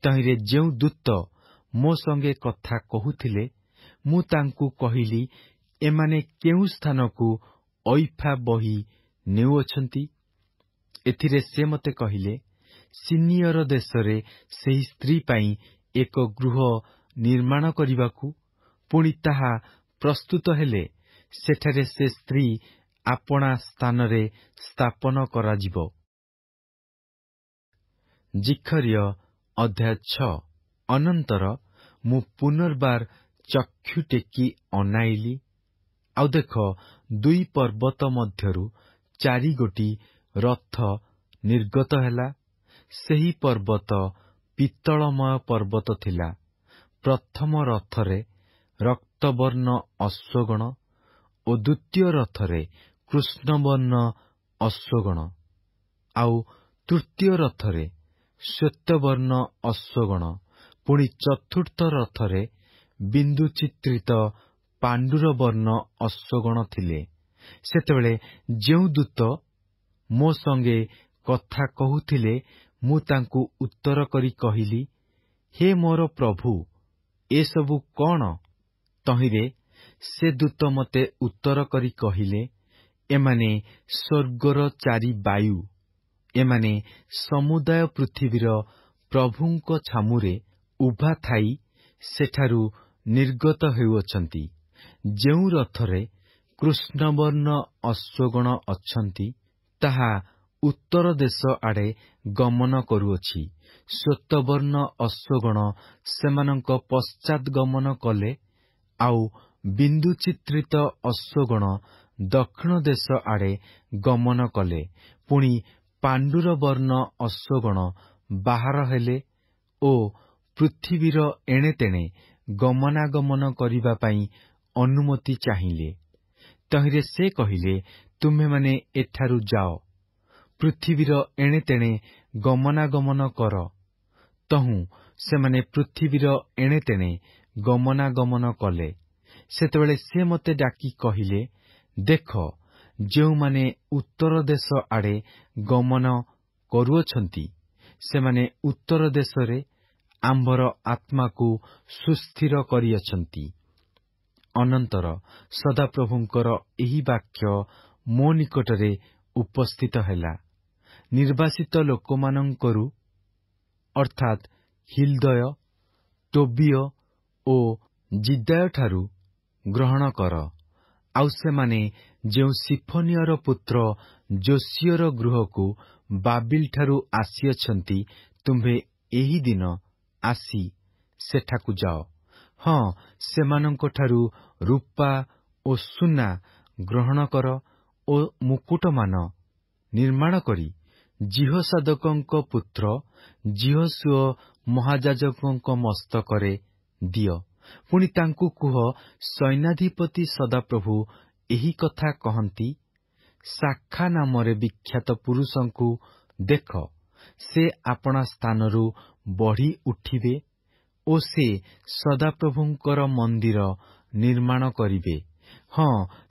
ତହିଁରେ ଯେଉଁ ଦୂତ ମୋ ସଙ୍ଗେ କଥା କହୁଥିଲେ ମୁଁ ତାଙ୍କୁ କହିଲି ଏମାନେ କେଉଁ ସ୍ଥାନକୁ ଐଫା ବହି ନେଉଅଛନ୍ତି ଏଥିରେ ସେ ମୋତେ କହିଲେ ସିନିୟର ଦେଶରେ ସେହି ସ୍ତ୍ରୀ ପାଇଁ ଏକ ଗୃହ ନିର୍ମାଣ କରିବାକୁ ପୁଣି ତାହା ପ୍ରସ୍ତୁତ ହେଲେ ସେଠାରେ ସେ ସ୍ତ୍ରୀ ଆପଣା ସ୍ଥାନରେ ସ୍ଥାପନ କରାଯିବ ଜିଖରିୟ ଅଧ୍ୟାୟ ଅନନ୍ତର ମୁଁ ପୁନର୍ବାର ଚକ୍ଷୁ ଟେକି ଅନାଇଲି ଆଉ ଦେଖ ଦୁଇ ପର୍ବତ ମଧ୍ୟରୁ ଚାରିଗୋଟି ରଥ ନିର୍ଗତ ହେଲା ସେହି ପର୍ବତ ପିତ୍ତଳମୟ ପର୍ବତ ଥିଲା ପ୍ରଥମ ରଥରେ ରକ୍ତବର୍ଣ୍ଣ ଅଶ୍ୱଗଣ ଓ ଦ୍ୱିତୀୟ ରଥରେ କୃଷ୍ଣବର୍ଣ୍ଣ ଅଶ୍ୱଗଣ ଆଉ ତୃତୀୟ ରଥରେ ଶ୍ୱେତବର୍ଣ୍ଣ ଅଶ୍ୱଗଣ ପୁଣି ଚତୁର୍ଥ ରଥରେ ବିନ୍ଦୁ ଚିତ୍ରିତ ପାଣ୍ଡୁର ବର୍ଣ୍ଣ ଅଶ୍ୱଗଣ ଥିଲେ ସେତେବେଳେ ଯେଉଁ ଦୂତ ମୋ ସଙ୍ଗେ କଥା କହୁଥିଲେ ମୁଁ ତାଙ୍କୁ ଉତ୍ତର କରି କହିଲି ହେ ମୋର ପ୍ରଭୁ ଏସବୁ କ'ଣ ତହିଁରେ ସେ ଦୂତ ମୋତେ ଉତ୍ତର କରି କହିଲେ ଏମାନେ ସ୍ୱର୍ଗର ଚାରି ବାୟୁ ଏମାନେ ସମୁଦାୟ ପୃଥିବୀର ପ୍ରଭୁଙ୍କ ଛାମୁରେ ଉଭା ଥାଇ ସେଠାରୁ ନିର୍ଗତ ହେଉଅଛନ୍ତି ଯେଉଁ ରଥରେ କୃଷ୍ଣବର୍ଣ୍ଣ ଅଶ୍ୱଗଣ ଅଛନ୍ତି ତାହା ଉତ୍ତର ଦେଶ ଆଡ଼େ ଗମନ କରୁଅଛି ସ୍ୱତବର୍ଣ୍ଣ ଅଶ୍ୱଗଣ ସେମାନଙ୍କ ପଶ୍ଚାତ୍ ଗମନ କଲେ ଆଉ ବିନ୍ଦୁଚିତ୍ରିତ ଅଶ୍ୱଗଣ ଦକ୍ଷିଣ ଦେଶ ଆଡ଼େ ଗମନ କଲେ ପୁଣି ପାଣ୍ଡୁରବର୍ଣ୍ଣ ଅଶ୍ୱଗଣ ବାହାର ହେଲେ ଓ ପୃଥିବୀର ଏଣେତେଣେ ଗମନାଗମନ କରିବା ପାଇଁ ଅନୁମତି ଚାହିଁଲେ ତହିଁରେ ସେ କହିଲେ ତୁମେମାନେ ଏଠାରୁ ଯାଅ ପୃଥିବୀର ଏଣେତେଣେ ଗମନାଗମନ କର ତହୁଁ ସେମାନେ ପୃଥିବୀର ଏଣେତେଣେ ଗମନାଗମନ କଲେ ସେତେବେଳେ ସେ ମୋତେ ଡାକି କହିଲେ ଦେଖ ଯେଉଁମାନେ ଉତ୍ତର ଦେଶ ଆଡ଼େ ଗମନ କରୁଅଛନ୍ତି ସେମାନେ ଉତ୍ତର ଦେଶରେ ଆମ୍ଭର ଆତ୍ମାକୁ ସୁସ୍ଥିର କରିଅଛନ୍ତି ଅନନ୍ତର ସଦାପ୍ରଭୁଙ୍କର ଏହି ବାକ୍ୟ ମୋ ନିକଟରେ ଉପସ୍ଥିତ ହେଲା ନିର୍ବାସିତ ଲୋକମାନଙ୍କରୁ ଅର୍ଥାତ୍ ହିଲ୍ଦୟ ଟୋବିଓ ଓ ଜିଦ୍ଦାୟଠାରୁ ଗ୍ରହଣ କର ଆଉ ସେମାନେ ଯେଉଁ ସିଫନିଅର ପୁତ୍ର ଯୋଶିଓର ଗୃହକୁ ବାବିଲ୍ଠାରୁ ଆସିଅଛନ୍ତି ତୁମ୍ଭେ ଏହି ଦିନ ଆସି ସେଠାକୁ ଯାଅ ହଁ ସେମାନଙ୍କଠାରୁ ରୂପା ଓ ସୁନା ଗ୍ରହଣ କର ଓ ମୁକୁଟମାନ ନିର୍ମାଣ କରି ଜିହ ସାଧକଙ୍କ ପୁତ୍ର ଜିହସୁଅ ମହାଯାଜକଙ୍କ ମସ୍ତକରେ ଦିଅ ପୁଣି ତାଙ୍କୁ କୁହ ସୈନ୍ୟାଧିପତି ସଦାପ୍ରଭୁ ଏହି କଥା କହନ୍ତି ଶାଖା ନାମରେ ବିଖ୍ୟାତ ପୁରୁଷଙ୍କୁ ଦେଖ ସେ ଆପଣା ସ୍ଥାନରୁ ବଢ଼ି ଉଠିବେ ଓ ସେ ସଦାପ୍ରଭୁଙ୍କର ମନ୍ଦିର ନିର୍ମାଣ କରିବେ ହଁ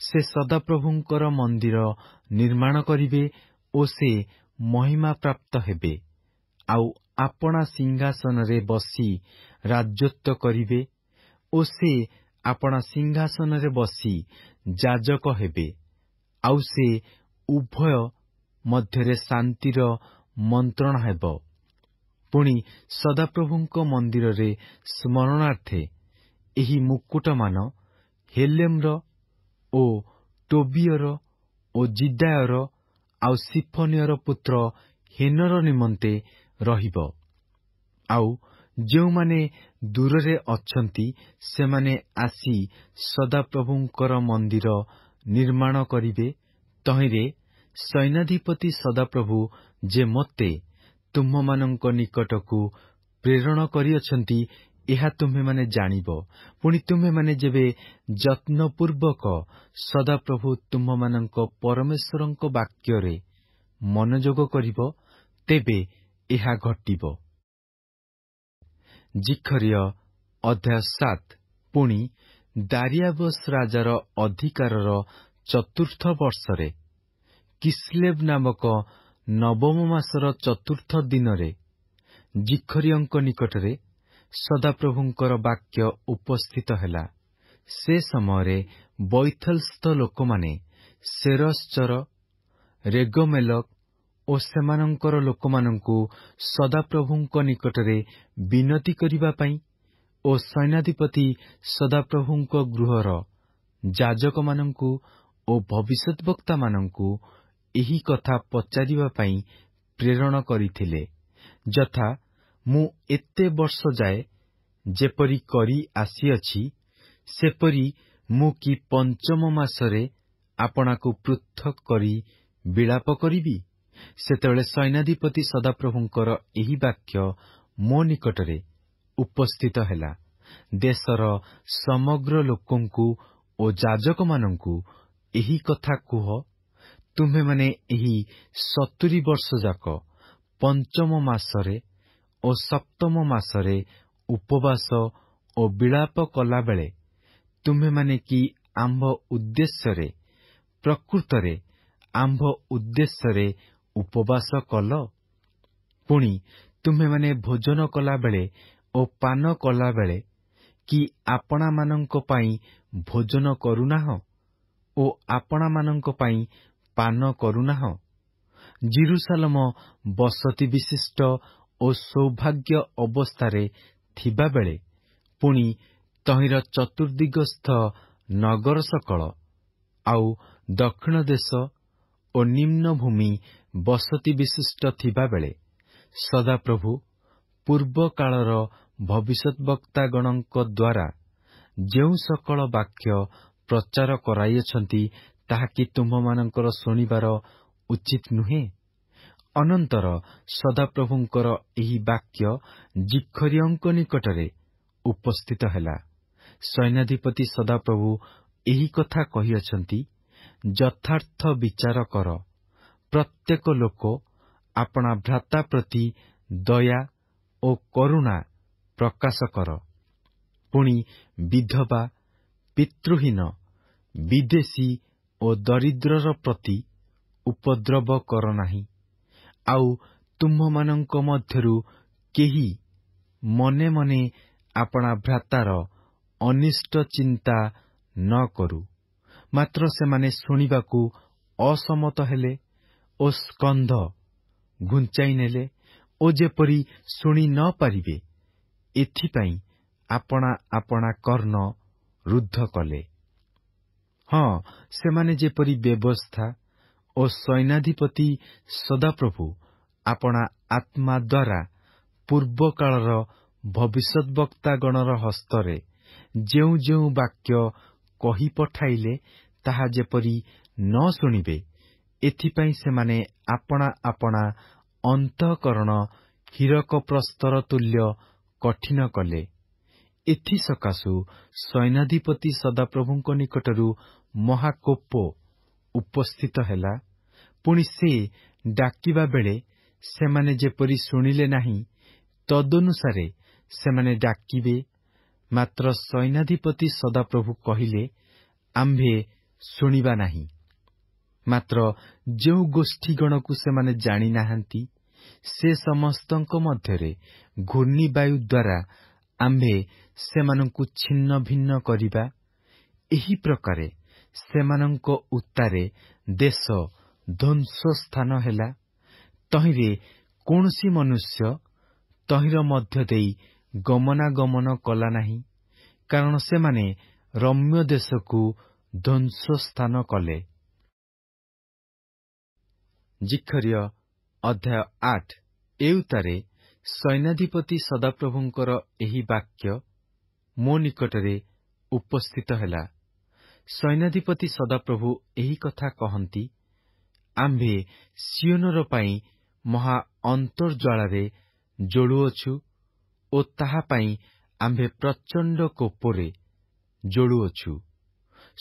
ସେ ସଦାପ୍ରଭୁଙ୍କର ମନ୍ଦିର ନିର୍ମାଣ କରିବେ ଓ ସେ ମହିମାପ୍ରାପ୍ତ ହେବେ ଆଉ ଆପଣା ସିଂହାସନରେ ବସି ରାଜତ୍ୱ କରିବେ ଓ ସେ ଆପଣା ସିଂହାସନରେ ବସି ଯାଜକ ହେବେ ଆଉ ସେ ଉଭୟ ମଧ୍ୟରେ ଶାନ୍ତିର ମନ୍ତ୍ରଣା ହେବ ପୁଣି ସଦାପ୍ରଭୁଙ୍କ ମନ୍ଦିରରେ ସ୍ମରଣାର୍ଥେ ଏହି ମୁକୁଟମାନ ହେଲେମ୍ର ଓ ଟୋବିୟର ଓ ଜିଦାୟର ଆଉ ସିଫନିୟର ପୁତ୍ର ହେନର ନିମନ୍ତେ ରହିବ ଆଉ ଯେଉଁମାନେ ଦୂରରେ ଅଛନ୍ତି ସେମାନେ ଆସି ସଦାପ୍ରଭୁଙ୍କର ମନ୍ଦିର ନିର୍ମାଣ କରିବେ ତହିଁରେ ସୈନ୍ୟାଧିପତି ସଦାପ୍ରଭୁ ଯେ ମୋତେ ତୁମମାନଙ୍କ ନିକଟକୁ ପ୍ରେରଣ କରିଅଛନ୍ତି ଏହା ତୁମେମାନେ ଜାଣିବ ପୁଣି ତୁମେମାନେ ଯେବେ ଯତ୍ନପୂର୍ବକ ସଦାପ୍ରଭୁ ତୁମମାନଙ୍କ ପରମେଶ୍ୱରଙ୍କ ବାକ୍ୟରେ ମନୋଯୋଗ କରିବ ତେବେ ଏହା ଘଟିବ ଜିଖରିୟ ଅଧ୍ୟାୟ ପୁଣି ଦାରିଆବସ୍ ରାଜାର ଅଧିକାରର ଚତୁର୍ଥ ବର୍ଷରେ କିସ୍ଲେବ ନାମକ ନବମ ମାସର ଚତୁର୍ଥ ଦିନରେ ଜିଖରିଅଙ୍କ ନିକଟରେ ସଦାପ୍ରଭୁଙ୍କର ବାକ୍ୟ ଉପସ୍ଥିତ ହେଲା ସେ ସମୟରେ ବୈଥଲସ୍ଥ ଲୋକମାନେ ସେରସ୍ଚର ରେଗମେଲକ ଓ ସେମାନଙ୍କର ଲୋକମାନଙ୍କୁ ସଦାପ୍ରଭୁଙ୍କ ନିକଟରେ ବିନତି କରିବା ପାଇଁ ଓ ସୈନ୍ୟାଧିପତି ସଦାପ୍ରଭୁଙ୍କ ଗୃହର ଯାଜକମାନଙ୍କୁ ଓ ଭବିଷ୍ୟତ ବକ୍ତାମାନଙ୍କୁ ଏହି କଥା ପଚାରିବା ପାଇଁ ପ୍ରେରଣ କରିଥିଲେ ଯଥା ମୁଁ ଏତେ ବର୍ଷ ଯାଏ ଯେପରି କରି ଆସିଅଛି ସେପରି ମୁଁ କି ପଞ୍ଚମ ମାସରେ ଆପଣାକୁ ପୃଥକ୍ କରି ବିଳାପ କରିବି ସେତେବେଳେ ସୈନାଧିପତି ସଦାପ୍ରଭୁଙ୍କର ଏହି ବାକ୍ୟ ମୋ ନିକଟରେ ଉପସ୍ଥିତ ହେଲା ଦେଶର ସମଗ୍ର ଲୋକଙ୍କୁ ଓ ଯାଜକମାନଙ୍କୁ ଏହି କଥା କୁହ ତୁମ୍ଭେମାନେ ଏହି ସତୁରୀ ବର୍ଷଯାକ ପଞ୍ଚମ ମାସରେ ଓ ସପ୍ତମ ମାସରେ ଉପବାସ ଓ ବିଳାପ କଲାବେଳେ ତୁମ୍ଭେମାନେ କି ଆମ୍ଭ ଉଦ୍ଦେଶ୍ୟରେ ପ୍ରକୃତରେ ଆମ୍ଭ ଉଦ୍ଦେଶ୍ୟରେ ଉପବାସ କଲ ପୁଣି ତୁମ୍ଭେମାନେ ଭୋଜନ କଲାବେଳେ ଓ ପାନ କଲାବେଳେ କି ଆପଣାମାନଙ୍କ ପାଇଁ ଭୋଜନ କରୁନାହଁ ଓ ଆପଣାମାନଙ୍କ ପାଇଁ ପାନ କରୁନାହ ଜିରୁସାଲମ ବସତି ବିଶିଷ୍ଟ ଓ ସୌଭାଗ୍ୟ ଅବସ୍ଥାରେ ଥିବାବେଳେ ପୁଣି ତହିଁର ଚତୁର୍ଦ୍ଦିଗସ୍ଥ ନଗର ସକଳ ଆଉ ଦକ୍ଷିଣ ଦେଶ ଓ ନିମ୍ନଭୂମି ବସତି ବିଶିଷ୍ଟ ଥିବାବେଳେ ସଦାପ୍ରଭୁ ପୂର୍ବକାଳର ଭବିଷ୍ୟତ ବକ୍ତାଗଣଙ୍କ ଦ୍ୱାରା ଯେଉଁ ସକଳ ବାକ୍ୟ ପ୍ରଚାର କରାଇଅଛନ୍ତି ତାହାକି ତୁମ୍ଭମାନଙ୍କର ଶୁଣିବାର ଉଚିତ ନୁହେଁ ଅନନ୍ତର ସଦାପ୍ରଭୁଙ୍କର ଏହି ବାକ୍ୟ ଜିଖରିଅଙ୍କ ନିକଟରେ ଉପସ୍ଥିତ ହେଲା ସୈନ୍ୟାଧିପତି ସଦାପ୍ରଭୁ ଏହି କଥା କହିଅଛନ୍ତି ଯଥାର୍ଥ ବିଚାର କର ପ୍ରତ୍ୟେକ ଲୋକ ଆପଣା ଭ୍ରାତା ପ୍ରତି ଦୟା ଓ କରୁଣା ପ୍ରକାଶ କର ପୁଣି ବିଧବା ପିତୃହୀନ ବିଦେଶୀ ଓ ଦରିଦ୍ରର ପ୍ରତି ଉପଦ୍ରବ କର ନାହିଁ ଆଉ ତୁମ୍ଭମାନଙ୍କ ମଧ୍ୟରୁ କେହି ମନେ ମନେ ଆପଣା ଭ୍ରାତାର ଅନିଷ୍ଟ ଚିନ୍ତା ନ କରୁ ମାତ୍ର ସେମାନେ ଶୁଣିବାକୁ ଅସମତ ହେଲେ ଓ ସ୍କନ୍ଧ ଘୁଞ୍ଚାଇ ନେଲେ ଓ ଯେପରି ଶୁଣି ନ ପାରିବେ ଏଥିପାଇଁ ଆପଣା ଆପଣା କର୍ଣ୍ଣ ରୁଦ୍ଧ କଲେ ହଁ ସେମାନେ ଯେପରି ବ୍ୟବସ୍ଥା ଓ ସୈନାଧିପତି ସଦାପ୍ରଭୁ ଆପଣା ଆତ୍ମା ଦ୍ୱାରା ପୂର୍ବକାଳର ଭବିଷ୍ୟତ ବକ୍ତାଗଣର ହସ୍ତରେ ଯେଉଁ ଯେଉଁ ବାକ୍ୟ କହି ପଠାଇଲେ ତାହା ଯେପରି ନ ଶୁଣିବେ ଏଥିପାଇଁ ସେମାନେ ଆପଣା ଆପଣା ଅନ୍ତଃକରଣ ହୀରକ ପ୍ରସ୍ତର ତୁଲ୍ୟ କଠିନ କଲେ ଏଥିସକାଶୁ ସୈନାଧିପତି ସଦାପ୍ରଭୁଙ୍କ ନିକଟରୁ ମହାକୋପ ଉପସ୍ଥିତ ହେଲା ପୁଣି ସେ ଡାକିବା ବେଳେ ସେମାନେ ଯେପରି ଶୁଣିଲେ ନାହିଁ ତଦନୁସାରେ ସେମାନେ ଡାକିବେ ମାତ୍ର ସୈନ୍ୟାଧିପତି ସଦାପ୍ରଭୁ କହିଲେ ଆମ୍ଭେ ଶୁଣିବା ନାହିଁ ମାତ୍ର ଯେଉଁ ଗୋଷ୍ଠୀଗଣକୁ ସେମାନେ ଜାଣି ନାହାନ୍ତି ସେ ସମସ୍ତଙ୍କ ମଧ୍ୟରେ ଘୂର୍ଣ୍ଣିବାୟୁ ଦ୍ୱାରା ଆମ୍ଭେ ସେମାନଙ୍କୁ ଛିନ୍ନ ଭିନ୍ନ କରିବା ଏହି ପ୍ରକାରେ ସେମାନଙ୍କ ଉତ୍ତାରେ ଦେଶ ଧ୍ୱଂସସ୍ଥାନ ହେଲା ତହିଁରେ କୌଣସି ମନୁଷ୍ୟ ତହିଁର ମଧ୍ୟ ଦେଇ ଗମନାଗମନ କଲା ନାହିଁ କାରଣ ସେମାନେ ରମ୍ୟ ଦେଶକୁ ଧ୍ୱଂସସ୍ଥାନ କଲେ ଅଧ୍ୟାୟ ଆଠ ଏଉତାରେ ସୈନ୍ୟାଧିପତି ସଦାପ୍ରଭୁଙ୍କର ଏହି ବାକ୍ୟ ମୋ ନିକଟରେ ଉପସ୍ଥିତ ହେଲା ସୈନ୍ୟାଧିପତି ସଦାପ୍ରଭୁ ଏହି କଥା କହନ୍ତି ଆମ୍ଭେ ସିଓନର ପାଇଁ ମହା ଅନ୍ତର୍ଜ୍ୱାଳାରେ ଜଳୁଅଛୁ ଓ ତାହା ପାଇଁ ଆମ୍ଭେ ପ୍ରଚଣ୍ଡ କୋପରେ ଜଳୁଅଛୁ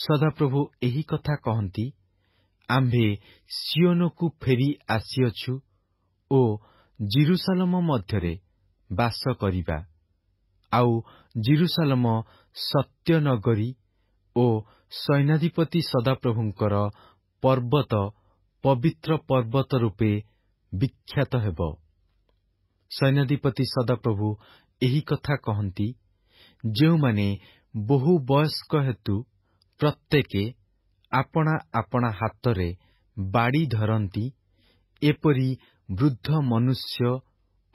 ସଦାପ୍ରଭୁ ଏହି କଥା କହନ୍ତି ଆମ୍ଭେ ସିଓନକୁ ଫେରି ଆସିଅଛୁ ଓ ଜିରୁସାଲମ ମଧ୍ୟରେ ବାସ କରିବା ଆଉ ଜିରୁସାଲମ ସତ୍ୟନଗରୀ ଓ ସୈନ୍ୟାଧିପତି ସଦାପ୍ରଭୁଙ୍କର ପର୍ବତ ପବିତ୍ର ପର୍ବତ ରୂପେ ବିଖ୍ୟାତ ହେବ ସୈନ୍ୟାଧିପତି ସଦାପ୍ରଭୁ ଏହି କଥା କହନ୍ତି ଯେଉଁମାନେ ବହୁ ବୟସ୍କ ହେତୁ ପ୍ରତ୍ୟେକ ଆପଣା ଆପଣା ହାତରେ ବାଡ଼ି ଧରନ୍ତି ଏପରି ବୃଦ୍ଧ ମନୁଷ୍ୟ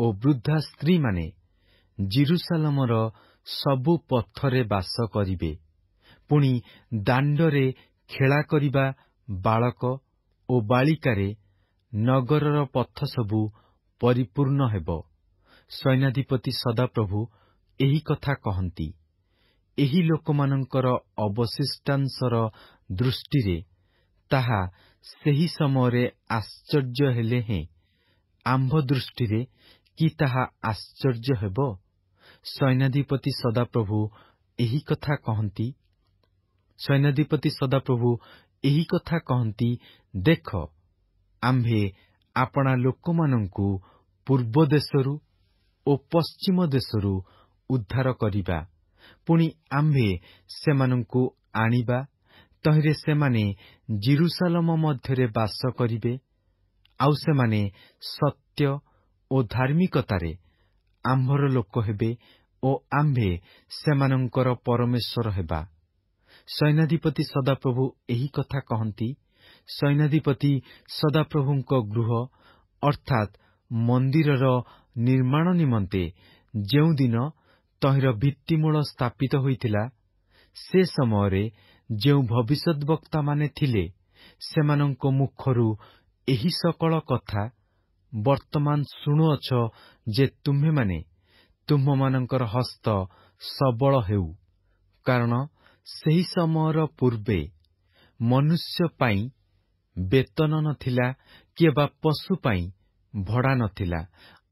ଓ ବୃଦ୍ଧା ସ୍ତ୍ରୀମାନେ ଜିରୁସାଲମର ସବୁ ପଥରେ ବାସ କରିବେ ପୁଣି ଦାଣ୍ଡରେ ଖେଳା କରିବା ବାଳକ ଓ ବାଳିକାରେ ନଗରର ପଥ ସବୁ ପରିପୂର୍ଣ୍ଣ ହେବ ସୈନ୍ୟାଧିପତି ସଦାପ୍ରଭୁ ଏହି କଥା କହନ୍ତି ଏହି ଲୋକମାନଙ୍କର ଅବଶିଷ୍ଟାଂଶର ଦୃଷ୍ଟିରେ ତାହା ସେହି ସମୟରେ ଆଶ୍ଚର୍ଯ୍ୟ ହେଲେ ହେଁ ଆମ୍ଭ ଦୃଷ୍ଟିରେ କି ତାହା ଆଶ୍ଚର୍ଯ୍ୟ ହେବ ସୈନ୍ୟାଧିପତି ସଦାପ୍ରଭୁ ଏହି କଥା କହନ୍ତି ସୈନ୍ୟାଧିପତି ସଦାପ୍ରଭୁ ଏହି କଥା କହନ୍ତି ଦେଖ ଆମ୍ଭେ ଆପଣା ଲୋକମାନଙ୍କୁ ପୂର୍ବ ଦେଶରୁ ଓ ପଶ୍ଚିମ ଦେଶରୁ ଉଦ୍ଧାର କରିବା ପୁଣି ଆମ୍ଭେ ସେମାନଙ୍କୁ ଆଣିବା ତହିଁରେ ସେମାନେ ଜିରୁସାଲମ ମଧ୍ୟରେ ବାସ କରିବେ ଆଉ ସେମାନେ ସତ୍ୟ ଓ ଧାର୍ମିକତାରେ ଆମ୍ଭର ଲୋକ ହେବେ ଓ ଆମ୍ଭେ ସେମାନଙ୍କର ପରମେଶ୍ୱର ହେବା ସୈନାଧିପତି ସଦାପ୍ରଭୁ ଏହି କଥା କହନ୍ତି ସୈନାଧିପତି ସଦାପ୍ରଭୁଙ୍କ ଗୃହ ଅର୍ଥାତ୍ ମନ୍ଦିରର ନିର୍ମାଣ ନିମନ୍ତେ ଯେଉଁଦିନ ତହିଁର ଭିତ୍ତିମୂଳ ସ୍ଥାପିତ ହୋଇଥିଲା ସେ ସମୟରେ ଯେଉଁ ଭବିଷ୍ୟତ ବକ୍ତାମାନେ ଥିଲେ ସେମାନଙ୍କ ମୁଖରୁ ଏହି ସକଳ କଥା ବର୍ତ୍ତମାନ ଶୁଣୁଅଛ ଯେ ତୁମ୍ଭେମାନେ ତୁମ୍ଭମାନଙ୍କର ହସ୍ତ ସବଳ ହେଉ କାରଣ ସେହି ସମୟର ପୂର୍ବେ ମନୁଷ୍ୟ ପାଇଁ ବେତନ ନଥିଲା କିମ୍ବା ପଶୁ ପାଇଁ ଭଡ଼ା ନଥିଲା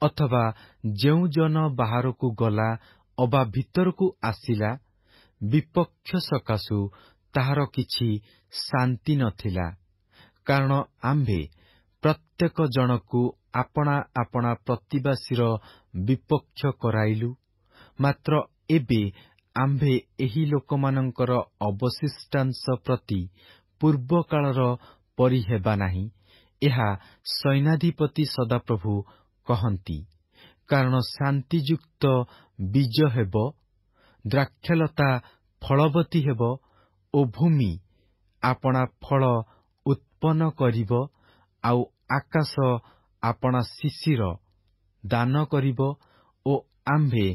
ଅଥବା ଯେଉଁ ଜନ ବାହାରକୁ ଗଲା ଅବା ଭିତରକୁ ଆସିଲା ବିପକ୍ଷ ସକାଶୁ ତାହାର କିଛି ଶାନ୍ତି ନଥିଲା କାରଣ ଆମ୍ଭେ ପ୍ରତ୍ୟେକ ଜଣକୁ ଆପଣା ଆପଣା ପ୍ରତିବାସୀର ବିପକ୍ଷ କରାଇଲୁ ମାତ୍ର ଏବେ ଆମ୍ଭେ ଏହି ଲୋକମାନଙ୍କର ଅବଶିଷ୍ଟାଂଶ ପ୍ରତି ପୂର୍ବକାଳର ପରି ହେବା ନାହିଁ ଏହା ସୈନ୍ୟାଧିପତି ସଦାପ୍ରଭୁ କହନ୍ତି କାରଣ ଶାନ୍ତିଯୁକ୍ତ ବୀଜ ହେବ ଦ୍ରାକ୍ଷଲତା ଫଳବତୀ ହେବ ଓ ଭୂମି ଆପଣା ଫଳ ଉତ୍ପନ୍ନ କରିବ ଆଉ ଆକାଶ ଆପଣା ଶିଶିର ଦାନ କରିବ ଓ ଆମ୍ଭେ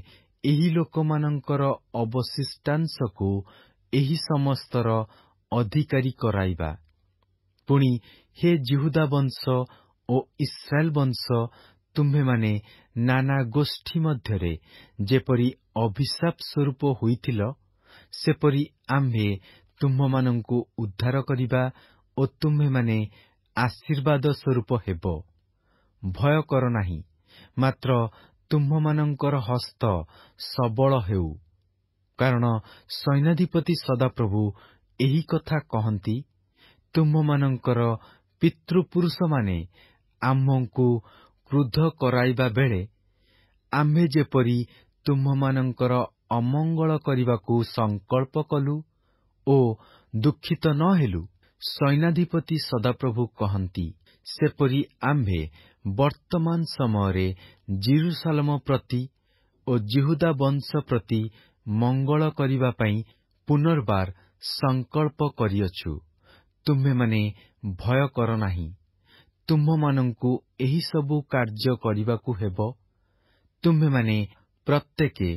ଏହି ଲୋକମାନଙ୍କର ଅବଶିଷ୍ଟାଂଶକୁ ଏହି ସମସ୍ତର ଅଧିକାରୀ କରାଇବା ପୁଣି ହେ ଜିହୁଦା ବଂଶ ଓ ଇସ୍ରାଏଲ ବଂଶ ତୁମ୍ଭେମାନେ ନାନା ଗୋଷ୍ଠୀ ମଧ୍ୟରେ ଯେପରି ଅଭିଶାପ ସ୍ୱରୂପ ହୋଇଥିଲ ସେପରି ଆମ୍ଭେ ତୁମ୍ଭମାନଙ୍କୁ ଉଦ୍ଧାର କରିବା ଓ ତୁମ୍ଭେମାନେ ଆଶୀର୍ବାଦ ସ୍ୱରୂପ ହେବ ଭୟ କର ନାହିଁ ମାତ୍ର ତୁମ୍ଭମାନଙ୍କର ହସ୍ତ ସବଳ ହେଉ କାରଣ ସୈନ୍ୟାଧିପତି ସଦାପ୍ରଭୁ ଏହି କଥା କହନ୍ତି ତୁମ୍ଭମାନଙ୍କର ପିତୃପୁରୁଷମାନେ ଆମ୍ଭଙ୍କୁ କ୍ରୋଧ କରାଇବା ବେଳେ ଆମ୍ଭେ ଯେପରି ତୁମ୍ଭମାନଙ୍କର ଅମଙ୍ଗଳ କରିବାକୁ ସଂକଳ୍ପ କଲୁ ଓ ଦୁଃଖିତ ନ ହେଲୁ ସୈନ୍ୟାଧିପତି ସଦାପ୍ରଭୁ କହନ୍ତି ସେପରି ଆମ୍ଭେ ବର୍ତ୍ତମାନ ସମୟରେ ଜିରୁସାଲମ ପ୍ରତି ଓ ଜିହୁଦା ବଂଶ ପ୍ରତି ମଙ୍ଗଳ କରିବା ପାଇଁ ପୁନର୍ବାର ସଂକଳ୍ପ କରିଅଛୁ ତୁମ୍ଭେମାନେ ଭୟ କର ନାହିଁ ତୁମମାନଙ୍କୁ ଏହିସବୁ କାର୍ଯ୍ୟ କରିବାକୁ ହେବ ତୁମେମାନେ ପ୍ରତ୍ୟେକ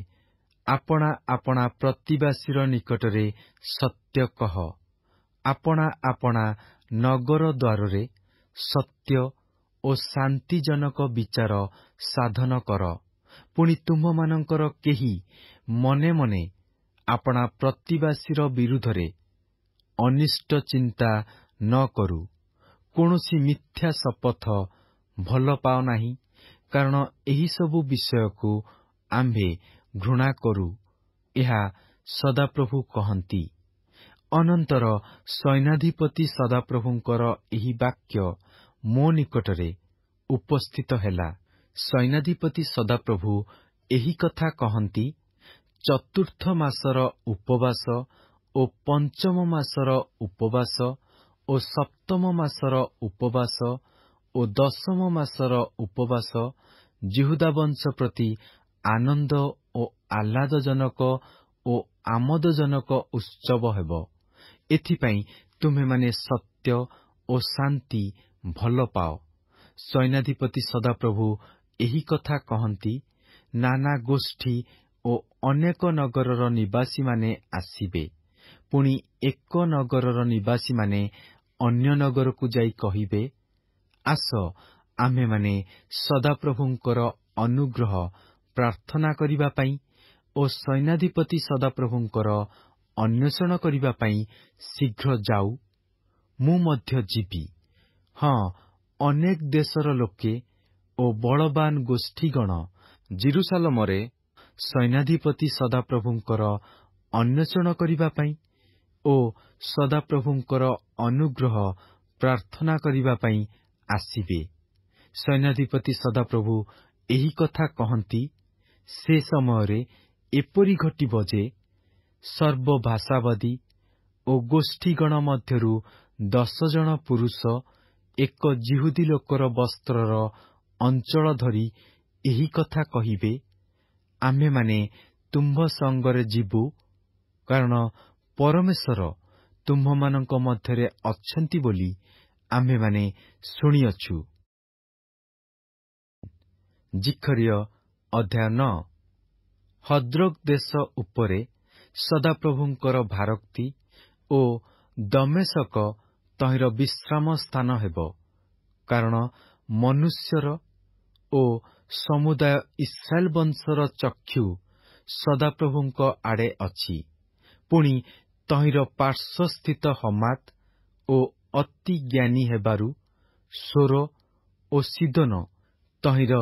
ଆପଣା ଆପଣା ପ୍ରତିବାସୀର ନିକଟରେ ସତ୍ୟ କହ ଆପଣା ଆପଣା ନଗର ଦ୍ୱାରରେ ସତ୍ୟ ଓ ଶାନ୍ତିଜନକ ବିଚାର ସାଧନ କର ପୁଣି ତୁମ୍ଭମାନଙ୍କର କେହି ମନେ ମନେ ଆପଣା ପ୍ରତିବାସୀର ବିରୁଦ୍ଧରେ ଅନିଷ୍ଟ ଚିନ୍ତା ନ କରୁ କୌଣସି ମିଥ୍ୟା ଶପଥ ଭଲ ପାଉ ନାହିଁ କାରଣ ଏହିସବୁ ବିଷୟକୁ ଆମ୍ଭେ ଘୃଣା କରୁ ଏହା ସଦାପ୍ରଭୁ କହନ୍ତି ଅନନ୍ତର ସୈନ୍ୟାଧିପତି ସଦାପ୍ରଭୁଙ୍କର ଏହି ବାକ୍ୟ ମୋ ନିକଟରେ ଉପସ୍ଥିତ ହେଲା ସୈନାଧିପତି ସଦାପ୍ରଭୁ ଏହି କଥା କହନ୍ତି ଚତୁର୍ଥ ମାସର ଉପବାସ ଓ ପଞ୍ଚମ ମାସର ଉପବାସ ଓ ସପ୍ତମ ମାସର ଉପବାସ ଓ ଦଶମ ମାସର ଉପବାସ ଜିହୁଦାବଂଶ ପ୍ରତି ଆନନ୍ଦ ଓ ଆହ୍ଲାଦଜନକ ଓ ଆମୋଦଜନକ ଉତ୍ସବ ହେବ ଏଥିପାଇଁ ତୁମେମାନେ ସତ୍ୟ ଓ ଶାନ୍ତି ଭଲ ପାଅ ସୈନ୍ୟାଧିପତି ସଦାପ୍ରଭୁ ଏହି କଥା କହନ୍ତି ନାନା ଗୋଷ୍ଠୀ ଓ ଅନେକ ନଗରର ନିବାସୀମାନେ ଆସିବେ ପୁଣି ଏକ ନଗରର ନିବାସୀମାନେ ଅନ୍ୟ ନଗରକୁ ଯାଇ କହିବେ ଆସ ଆମେମାନେ ସଦାପ୍ରଭୁଙ୍କର ଅନୁଗ୍ରହ ପ୍ରାର୍ଥନା କରିବା ପାଇଁ ଓ ସୈନ୍ୟାଧିପତି ସଦାପ୍ରଭୁଙ୍କର ଅନ୍ୱେଷଣ କରିବା ପାଇଁ ଶୀଘ୍ର ଯାଉ ମୁଁ ମଧ୍ୟ ଯିବି ହଁ ଅନେକ ଦେଶର ଲୋକେ ଓ ବଳବାନ ଗୋଷ୍ଠୀଗଣ ଜିରୁସାଲମରେ ସୈନ୍ୟାଧିପତି ସଦାପ୍ରଭୁଙ୍କର ଅନ୍ୱେଷଣ କରିବା ପାଇଁ ଓ ସଦାପ୍ରଭୁଙ୍କର ଅନୁଗ୍ରହ ପ୍ରାର୍ଥନା କରିବା ପାଇଁ ଆସିବେ ସୈନ୍ୟାଧିପତି ସଦାପ୍ରଭୁ ଏହି କଥା କହନ୍ତି ସେ ସମୟରେ ଏପରି ଘଟିବ ଯେ ସର୍ବଭାଷାବାଦୀ ଓ ଗୋଷ୍ଠୀଗଣ ମଧ୍ୟରୁ ଦଶଜଣ ପୁରୁଷ ଏକ ଜିହୁଦୀ ଲୋକର ବସ୍ତ୍ରର ଅଞ୍ଚଳ ଧରି ଏହି କଥା କହିବେ ଆମ୍ଭେମାନେ ତୁମ୍ଭ ସଙ୍ଗରେ ଯିବୁ କାରଣ ପରମେଶ୍ୱର ତୁମ୍ଭମାନଙ୍କ ମଧ୍ୟରେ ଅଛନ୍ତି ବୋଲି ଆମ୍ଭେମାନେ ଶୁଣିଅଛୁ ହଦ୍ରକ ଦେଶ ଉପରେ ସଦାପ୍ରଭୁଙ୍କର ଭାରକ୍ତି ଓ ଦମେଶକ ତହିଁର ବିଶ୍ରାମ ସ୍ଥାନ ହେବ କାରଣ ମନୁଷ୍ୟର ଓ ସମୁଦାୟ ଇସ୍ରାଏଲ ବଂଶର ଚକ୍ଷୁ ସଦାପ୍ରଭୁଙ୍କ ଆଡ଼େ ଅଛି ପୁଣି ତହିଁର ପାର୍ଶ୍ୱସ୍ଥିତ ହମାତ ଓ ଅତି ଜ୍ଞାନୀ ହେବାରୁ ସ୍ୱର ଓ ସିଦନ ତହିଁର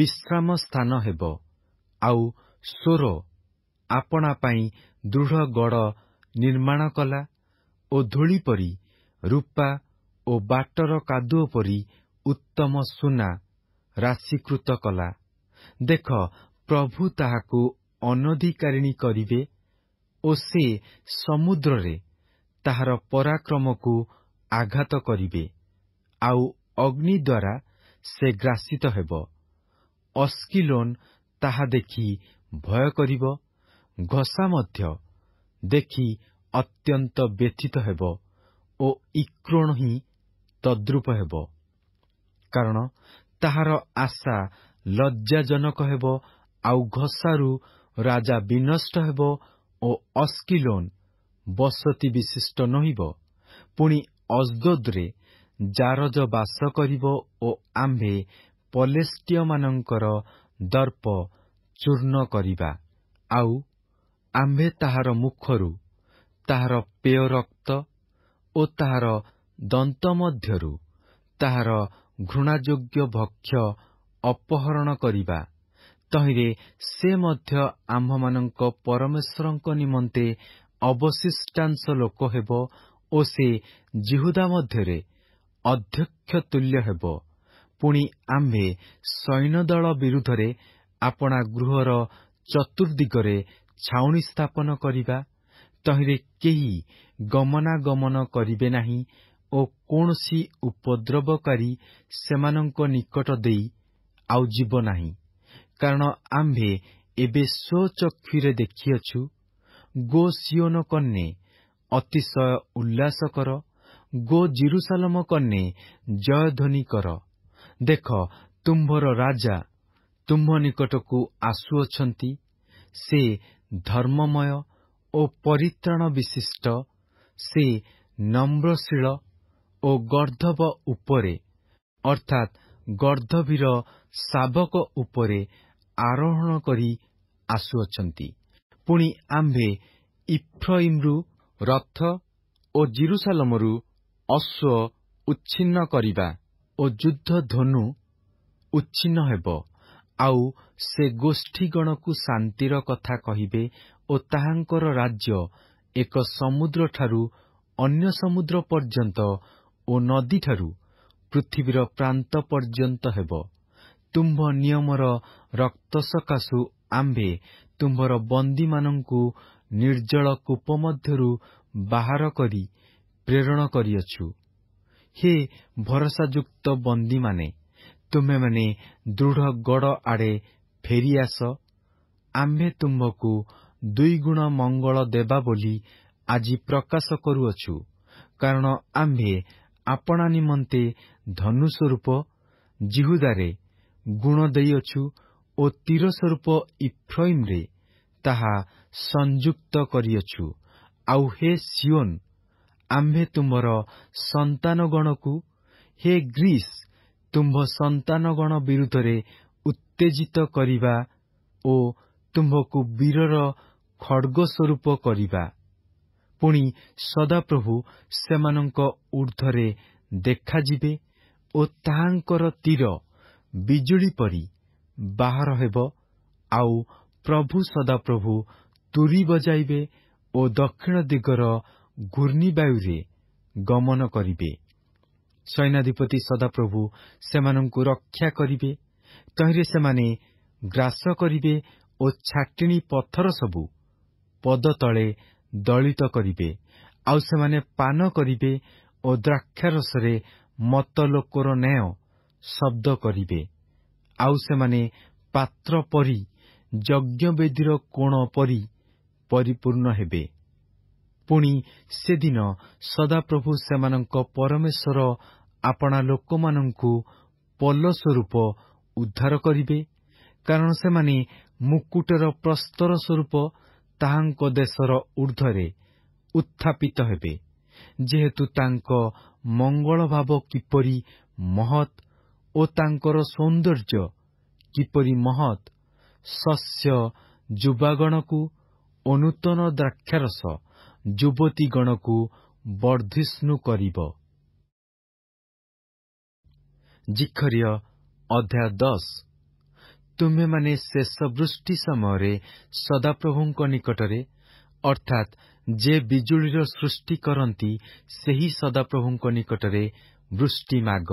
ବିଶ୍ରାମ ସ୍ଥାନ ହେବ ଆଉ ସ୍ୱର ଆପଣା ପାଇଁ ଦୃଢ଼ ଗଡ଼ ନିର୍ମାଣ କଲା ଓ ଧୂଳି ପରି ରୂପା ଓ ବାଟର କାଦୁଅ ପରି ଉତ୍ତମ ସୁନା ରାଶିକୃତ କଲା ଦେଖ ପ୍ରଭୁ ତାହାକୁ ଅନଧିକାରିଣୀ କରିବେ ଓ ସେ ସମୁଦ୍ରରେ ତାହାର ପରାକ୍ରମକୁ ଆଘାତ କରିବେ ଆଉ ଅଗ୍ନି ଦ୍ୱାରା ସେ ଗ୍ରାସିତ ହେବ ଅସ୍କିଲୋନ୍ ତାହା ଦେଖି ଭୟ କରିବ ଘଷା ମଧ୍ୟ ଦେଖି ଅତ୍ୟନ୍ତ ବ୍ୟଥିତ ହେବ ଓ ଇକ୍ରୋଣ ହିଁ ତଦ୍ରୁପ ହେବ କାରଣ ତାହାର ଆଶା ଲଜ୍ଜାଜନକ ହେବ ଆଉ ଘସାରୁ ରାଜା ବିନଷ୍ଟ ହେବ ଓ ଅସ୍କିଲୋନ୍ ବସତି ବିଶିଷ୍ଟ ନହିବ ପୁଣି ଅଜଦୋଦରେ ଜାରଜ ବାସ କରିବ ଓ ଆମ୍ଭେ ପଲେଷ୍ଟିୟମାନଙ୍କର ଦର୍ପ ଚୂର୍ଣ୍ଣ କରିବା ଆଉ ଆମ୍ଭେ ତାହାର ମୁଖରୁ ତାହାର ପେୟ ରକ୍ତ ଓ ତାହାର ଦନ୍ତ ମଧ୍ୟରୁ ତାହାର ଘୃଣାଯୋଗ୍ୟ ଭକ୍ଷ ଅପହରଣ କରିବା ତହିଁରେ ସେ ମଧ୍ୟ ଆମ୍ଭମାନଙ୍କ ପରମେଶ୍ୱରଙ୍କ ନିମନ୍ତେ ଅବଶିଷ୍ଟାଂଶ ଲୋକ ହେବ ଓ ସେ ଜିହୁଦା ମଧ୍ୟରେ ଅଧ୍ୟକ୍ଷ ତୁଲ୍ୟ ହେବ ପୁଣି ଆମ୍ଭେ ସୈନ୍ୟଦଳ ବିରୁଦ୍ଧରେ ଆପଣା ଗୃହର ଚତୁର୍ଦ୍ଦିଗରେ ଛାଉଣି ସ୍ଥାପନ କରିବା ତହିଁରେ କେହି ଗମନାଗମନ କରିବେ ନାହିଁ ଓ କୌଣସି ଉପଦ୍ରବ କରି ସେମାନଙ୍କ ନିକଟ ଦେଇ ଆଉ ଯିବ ନାହିଁ କାରଣ ଆମ୍ଭେ ଏବେ ସ୍ୱଚକ୍ଷୁରେ ଦେଖିଅଛୁ ଗୋ ସିଓନ କନ୍ୟେ ଅତିଶୟ ଉଲ୍ଲାସ କର ଗୋ ଜିରୁସାଲମ କନ୍ୟେ ଜୟଧ୍ୱନି କର ଦେଖ ତୁମ୍ଭର ରାଜା ତୁମ୍ଭ ନିକଟକୁ ଆସୁଅଛନ୍ତି ସେ ଧର୍ମମୟ ଓ ପରିତ୍ରାଣ ବିଶିଷ୍ଟ ସେ ନମ୍ରଶୀଳ ଓ ଗର୍ଦ୍ଧବ ଉପରେ ଅର୍ଥାତ୍ ଗର୍ଦ୍ଧବୀର ଶାବକ ଉପରେ ଆରୋହଣ କରି ଆସୁଅଛନ୍ତି ପୁଣି ଆମ୍ଭେ ଇଫ୍ରଇମ୍ରୁ ରଥ ଓ ଜିରୁସାଲମରୁ ଅଶ୍ୱ ଉଚ୍ଛିନ୍ନ କରିବା ଓ ଯୁଦ୍ଧ ଧନୁ ଉଚ୍ଛିନ୍ନ ହେବ ଆଉ ସେ ଗୋଷ୍ଠୀଗଣକୁ ଶାନ୍ତିର କଥା କହିବେ ଓ ତାହାଙ୍କର ରାଜ୍ୟ ଏକ ସମୁଦ୍ରଠାରୁ ଅନ୍ୟ ସମୁଦ୍ର ପର୍ଯ୍ୟନ୍ତ ଓ ନଦୀଠାରୁ ପୃଥିବୀର ପ୍ରାନ୍ତ ପର୍ଯ୍ୟନ୍ତ ହେବ ତୁମ୍ଭ ନିୟମର ରକ୍ତ ସକାଶୁ ଆମ୍ଭେ ତୁମ୍ଭର ବନ୍ଦୀମାନଙ୍କୁ ନିର୍ଜଳ କୂପ ମଧ୍ୟରୁ ବାହାର କରି ପ୍ରେରଣ କରିଅଛୁ ହେ ଭରସାଯୁକ୍ତ ବନ୍ଦୀମାନେ ତୁମେମାନେ ଦୃଢ଼ ଗଡ଼ ଆଡ଼େ ଫେରିଆସ ଆମ୍ଭେ ତୁମ୍ଭକୁ ଦୁଇଗୁଣ ମଙ୍ଗଳ ଦେବା ବୋଲି ଆଜି ପ୍ରକାଶ କରୁଅଛୁ କାରଣ ଆମ୍ଭେ ଆପଣା ନିମନ୍ତେ ଧନୁସ୍ୱରୂପ ଜିହୁଦାରେ ଗୁଣ ଦେଇଅଛୁ ଓ ତୀରସ୍ୱରୂପ ଇଫ୍ରଇମ୍ରେ ତାହା ସଂଯୁକ୍ତ କରିଅଛୁ ଆଉ ହେ ସିଓନ୍ ଆମ୍ଭେ ତୁମ୍ଭର ସନ୍ତାନଗଣକୁ ହେ ଗ୍ରୀସ୍ ତୁମ୍ଭ ସନ୍ତାନଗଣ ବିରୁଦ୍ଧରେ ଉତ୍ତେଜିତ କରିବା ଓ ତୁମ୍ଭକୁ ବୀରର ଖଡ଼ଗସ୍ୱରୂପ କରିବା ପୁଣି ସଦାପ୍ରଭୁ ସେମାନଙ୍କ ଉର୍ଦ୍ଧ୍ୱରେ ଦେଖାଯିବେ ଓ ତାହାଙ୍କର ତୀର ବିଜୁଳି ପରି ବାହାର ହେବ ଆଉ ପ୍ରଭୁ ସଦାପ୍ରଭୁ ତୁରି ବଜାଇବେ ଓ ଦକ୍ଷିଣ ଦିଗର ଘୂର୍ଣ୍ଣିବାୟୁରେ ଗମନ କରିବେ ସୈନାଧିପତି ସଦାପ୍ରଭୁ ସେମାନଙ୍କୁ ରକ୍ଷା କରିବେ ତହିଁରେ ସେମାନେ ଗ୍ରାସ କରିବେ ଓ ଛାଟିଣି ପଥର ସବୁ ପଦ ତଳେ ଦଳିତ କରିବେ ଆଉ ସେମାନେ ପାନ କରିବେ ଓ ଦ୍ରାକ୍ଷାରସରେ ମତ ଲୋକର ନ୍ୟାୟ ଶବ୍ଦ କରିବେ ଆଉ ସେମାନେ ପାତ୍ର ପରି ଯଜ୍ଞ ବେଦୀର କୋଣ ପରି ପରିପୂର୍ଣ୍ଣ ହେବେ ପୁଣି ସେଦିନ ସଦାପ୍ରଭୁ ସେମାନଙ୍କ ପରମେଶ୍ୱର ଆପଣା ଲୋକମାନଙ୍କୁ ପଲସ୍ୱରୂପ ଉଦ୍ଧାର କରିବେ କାରଣ ସେମାନେ ମୁକୁଟର ପ୍ରସ୍ତର ସ୍ୱରୂପ ତାହାଙ୍କ ଦେଶର ଉର୍ଦ୍ଧ୍ୱରେ ଉତ୍ଥାପିତ ହେବେ ଯେହେତୁ ତାଙ୍କ ମଙ୍ଗଳ ଭାବ କିପରି ମହତ୍ ଓ ତାଙ୍କର ସୌନ୍ଦର୍ଯ୍ୟ କିପରି ମହତ୍ ଶସ୍ୟ ଯୁବାଗଣକୁ ଓ ନୂତନ ଦ୍ରାକ୍ଷାରସ ଯୁବତୀଗଣକୁ ବର୍ଦ୍ଧିଷ୍ଣୁ କରିବ ଜିଖରିୟ ଅଧ୍ୟାୟ ଦଶ ତୁମେମାନେ ଶେଷ ବୃଷ୍ଟି ସମୟରେ ସଦାପ୍ରଭୁଙ୍କ ନିକଟରେ ଅର୍ଥାତ୍ ଯେ ବିଜୁଳିର ସୃଷ୍ଟି କରନ୍ତି ସେହି ସଦାପ୍ରଭୁଙ୍କ ନିକଟରେ ବୃଷ୍ଟି ମାଗ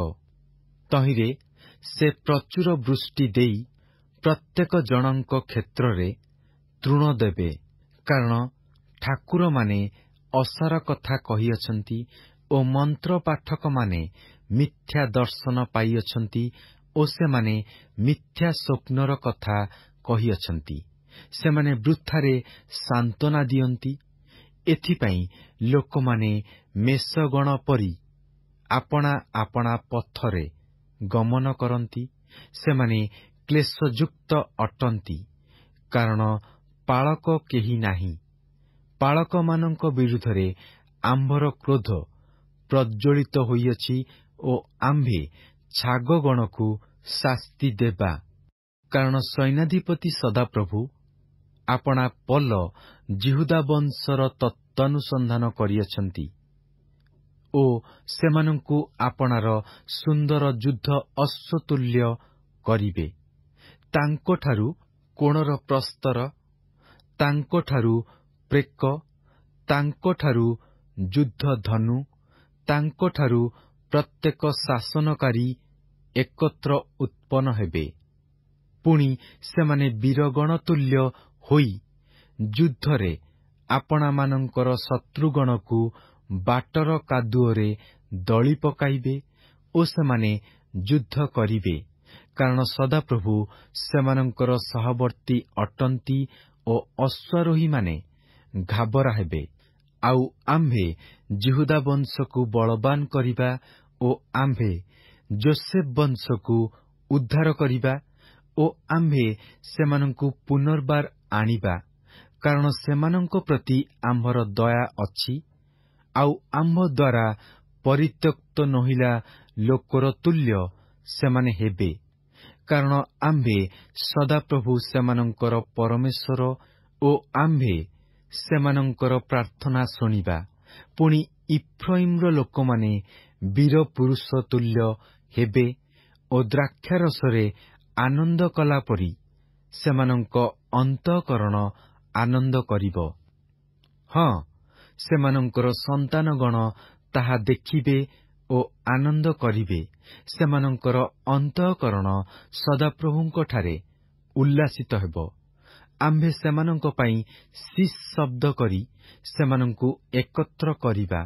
ତହିଁରେ ସେ ପ୍ରଚୁର ବୃଷ୍ଟି ଦେଇ ପ୍ରତ୍ୟେକ ଜଣଙ୍କ କ୍ଷେତ୍ରରେ ତୃଣ ଦେବେ କାରଣ ଠାକୁରମାନେ ଅସାର କଥା କହିଅଛନ୍ତି ଓ ମନ୍ତ୍ର ପାଠକମାନେ ମିଥ୍ୟା ଦର୍ଶନ ପାଇଅଛନ୍ତି ଓ ସେମାନେ ମିଥ୍ୟା ସ୍ୱପ୍ନର କଥା କହିଅଛନ୍ତି ସେମାନେ ବୃଥାରେ ସାନ୍ତନା ଦିଅନ୍ତି ଏଥିପାଇଁ ଲୋକମାନେ ମେଷଗଣ ପରି ଆପଣା ଆପଣା ପଥରେ ଗମନ କରନ୍ତି ସେମାନେ କ୍ଲେଶଯୁକ୍ତ ଅଟନ୍ତି କାରଣ ପାଳକ କେହି ନାହିଁ ପାଳକମାନଙ୍କ ବିରୁଦ୍ଧରେ ଆମ୍ଭର କ୍ରୋଧ ପ୍ରଜ୍ୱଳିତ ହୋଇଅଛି ଓ ଆମ୍ଭେ ଛାଗଗଣକୁ ଶାସ୍ତି ଦେବା କାରଣ ସୈନ୍ୟାଧିପତି ସଦାପ୍ରଭୁ ଆପଣା ପଲ ଜିହୁଦାବଂଶର ତତ୍ତ୍ୱାନୁସନ୍ଧାନ କରିଅଛନ୍ତି ଓ ସେମାନଙ୍କୁ ଆପଣାର ସୁନ୍ଦର ଯୁଦ୍ଧ ଅଶ୍ୱତୁଲ୍ୟ କରିବେ ତାଙ୍କଠାରୁ କୋଣର ପ୍ରସ୍ତର ତାଙ୍କଠାରୁ ପ୍ରେକ ତାଙ୍କଠାରୁ ଯୁଦ୍ଧ ଧନୁ ତାଙ୍କଠାରୁ ପ୍ରତ୍ୟେକ ଶାସନକାରୀ ଏକତ୍ର ଉତ୍ପନ୍ନ ହେବେ ପୁଣି ସେମାନେ ବୀରଗଣତୁଲ୍ୟ ହୋଇ ଯୁଦ୍ଧରେ ଆପଣାମାନଙ୍କର ଶତ୍ରୁଗଣକୁ ବାଟର କାଦୁଅରେ ଦଳି ପକାଇବେ ଓ ସେମାନେ ଯୁଦ୍ଧ କରିବେ କାରଣ ସଦାପ୍ରଭୁ ସେମାନଙ୍କର ସହବର୍ତ୍ତୀ ଅଟନ୍ତି ଓ ଅଶ୍ୱାରୋହୀମାନେ ଘାବରା ହେବେ ଆଉ ଆମ୍ଭେ ଜିହୁଦା ବଂଶକୁ ବଳବାନ କରିବା ଓ ଆମ୍ଭେ ଯୋସେଫ୍ ବଂଶକୁ ଉଦ୍ଧାର କରିବା ଓ ଆମ୍ଭେ ସେମାନଙ୍କୁ ପୁନର୍ବାର ଆଣିବା କାରଣ ସେମାନଙ୍କ ପ୍ରତି ଆମ୍ଭର ଦୟା ଅଛି ଆଉ ଆମ୍ଭ ଦ୍ୱାରା ପରିତ୍ୟକ୍ତ ନହିଲା ଲୋକର ତୁଲ୍ୟ ସେମାନେ ହେବେ କାରଣ ଆମ୍ଭେ ସଦାପ୍ରଭୁ ସେମାନଙ୍କର ପରମେଶ୍ୱର ଓ ଆମ୍ଭେ ସେମାନଙ୍କର ପ୍ରାର୍ଥନା ଶୁଣିବା ପୁଣି ଇଫ୍ରଇମ୍ର ଲୋକମାନେ ବୀରପୁରୁଷ ତୁଲ୍ୟ ହେବେ ଓ ଦ୍ରାକ୍ଷାରସରେ ଆନନ୍ଦ କଲାପରି ସେମାନଙ୍କ ଅନ୍ତଃକରଣ ଆନନ୍ଦ କରିବ ହଁ ସେମାନଙ୍କର ସନ୍ତାନଗଣ ତାହା ଦେଖିବେ ଓ ଆନନ୍ଦ କରିବେ ସେମାନଙ୍କର ଅନ୍ତଃକରଣ ସଦାପ୍ରଭୁଙ୍କଠାରେ ଉଲ୍ଲାସିତ ହେବ ଆମ୍ଭେ ସେମାନଙ୍କ ପାଇଁ ଶିଶ ଶବ୍ଦ କରି ସେମାନଙ୍କୁ ଏକତ୍ର କରିବା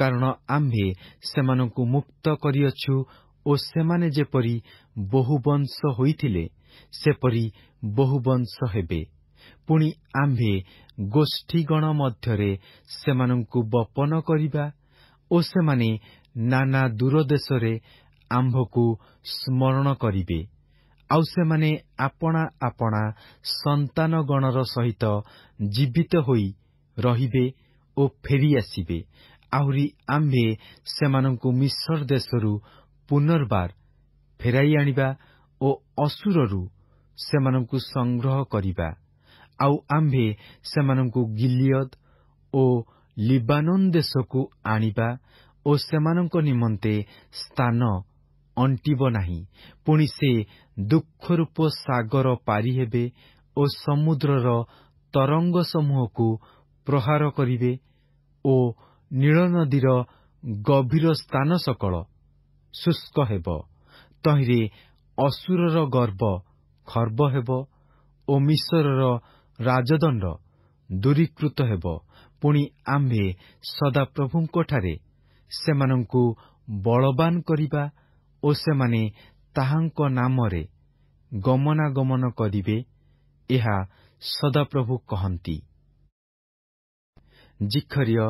କାରଣ ଆମ୍ଭେ ସେମାନଙ୍କୁ ମୁକ୍ତ କରିଅଛୁ ଓ ସେମାନେ ଯେପରି ବହୁବଂଶ ହୋଇଥିଲେ ସେପରି ବହୁବଂଶ ହେବେ ପୁଣି ଆମ୍ଭେ ଗୋଷ୍ଠୀଗଣ ମଧ୍ୟରେ ସେମାନଙ୍କୁ ବପନ କରିବା ଓ ସେମାନେ ନାନା ଦୂରଦେଶରେ ଆମ୍ଭକୁ ସ୍ମରଣ କରିବେ ଆଉ ସେମାନେ ଆପଣା ଆପଣା ସନ୍ତାନଗଣର ସହିତ ଜୀବିତ ହୋଇ ରହିବେ ଓ ଫେରିଆସିବେ ଆହୁରି ଆମ୍ଭେ ସେମାନଙ୍କୁ ମିଶ୍ର ଦେଶରୁ ପୁନର୍ବାର ଫେରାଇ ଆଣିବା ଓ ଅସୁରରୁ ସେମାନଙ୍କୁ ସଂଗ୍ରହ କରିବା ଆଉ ଆମ୍ଭେ ସେମାନଙ୍କୁ ଗିଲିୟଦ ଓ ଲିବାନନ୍ ଦେଶକୁ ଆଣିବା ଓ ସେମାନଙ୍କ ନିମନ୍ତେ ସ୍ଥାନ ଅଣ୍ଟିବ ନାହିଁ ପୁଣି ସେ ଦୁଃଖରୂପ ସାଗର ପାରି ହେବେ ଓ ସମୁଦ୍ରର ତରଙ୍ଗ ସମୂହକୁ ପ୍ରହାର କରିବେ ଓ ନୀଳନଦୀର ଗଭୀର ସ୍ଥାନ ସକଳ ଶୁଷ୍କ ହେବ ତହିଁରେ ଅସୁରର ଗର୍ବ ଖର୍ବ ହେବ ଓ ମିଶରର ରାଜଦଣ୍ଡ ଦୂରୀକୃତ ହେବ ପୁଣି ଆମ୍ଭେ ସଦାପ୍ରଭୁଙ୍କଠାରେ ସେମାନଙ୍କୁ ବଳବାନ କରିବା ଓ ସେମାନେ ତାହାଙ୍କ ନାମରେ ଗମନାଗମନ କରିବେ ଏହା ସଦାପ୍ରଭୁ କହନ୍ତି ଜିଖରିୟ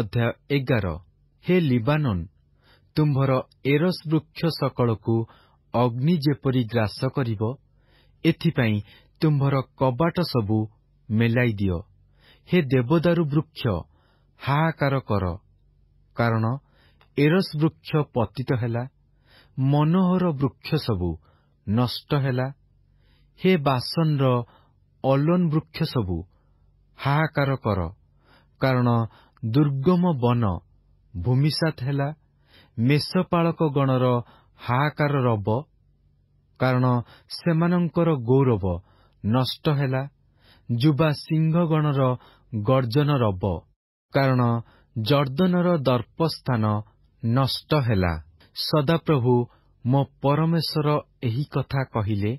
ଅଧ୍ୟାୟ ଏଗାର ହେ ଲିବାନନ୍ ତୁମ୍ଭର ଏରସ୍ ବୃକ୍ଷ ସକଳକୁ ଅଗ୍ନି ଯେପରି ଗ୍ରାସ କରିବ ଏଥିପାଇଁ ତୁମ୍ଭର କବାଟ ସବୁ ମେଲାଇ ଦିଅ ହେ ଦେବଦାରୁ ବୃକ୍ଷ ହାହାକାର କର କାରଣ ଏରସ୍ ବୃକ୍ଷ ପତିତ ହେଲା ମନୋହର ବୃକ୍ଷ ସବୁ ନଷ୍ଟ ହେଲା ହେ ବାସନର ଅଲୋନ୍ ବୃକ୍ଷ ସବୁ ହାହାକାର କର କାରଣ ଦୁର୍ଗମ ବନ ଭୂମିସାତ ହେଲା ମେଷପାଳକ ଗଣର ହାହାକାର ରବ କାରଣ ସେମାନଙ୍କର ଗୌରବ ନଷ୍ଟ ହେଲା ଯୁବା ସିଂହଗଣର ଗର୍ଜନ ରବ କାରଣ ଜର୍ଦ୍ଦନର ଦର୍ପ ସ୍ଥାନ ନଷ୍ଟ ହେଲା ସଦାପ୍ରଭୁ ମୋ ପରମେଶ୍ୱର ଏହି କଥା କହିଲେ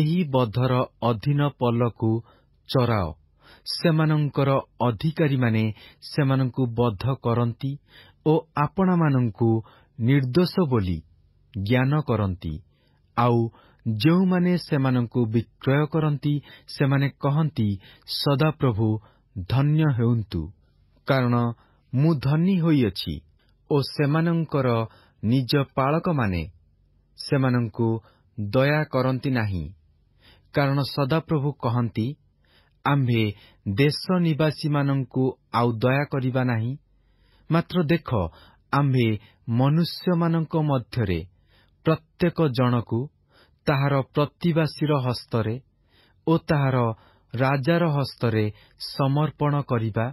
ଏହି ବଧର ଅଧୀନ ପଲକୁ ଚରାଅ ସେମାନଙ୍କର ଅଧିକାରୀମାନେ ସେମାନଙ୍କୁ ବଦ୍ଧ କରନ୍ତି ଓ ଆପଣାମାନଙ୍କୁ ନିର୍ଦ୍ଦୋଷ ବୋଲି ଜ୍ଞାନ କରନ୍ତି ଆଉ ଯେଉଁମାନେ ସେମାନଙ୍କୁ ବିକ୍ରୟ କରନ୍ତି ସେମାନେ କହନ୍ତି ସଦାପ୍ରଭୁ ଧନ୍ୟ ହେଉନ୍ତୁ କାରଣ ମୁଁ ଧନୀ ହୋଇଅଛି ଓ ସେମାନଙ୍କର ନିଜ ପାଳକମାନେ ସେମାନଙ୍କୁ ଦୟା କରନ୍ତି ନାହିଁ କାରଣ ସଦାପ୍ରଭୁ କହନ୍ତି ଆମ୍ଭେ ଦେଶ ନିବାସୀମାନଙ୍କୁ ଆଉ ଦୟା କରିବା ନାହିଁ ମାତ୍ର ଦେଖ ଆମ୍ଭେ ମନୁଷ୍ୟମାନଙ୍କ ମଧ୍ୟରେ ପ୍ରତ୍ୟେକ ଜଣକୁ ତାହାର ପ୍ରତିବାସୀର ହସ୍ତରେ ଓ ତାହାର ରାଜାର ହସ୍ତରେ ସମର୍ପଣ କରିବା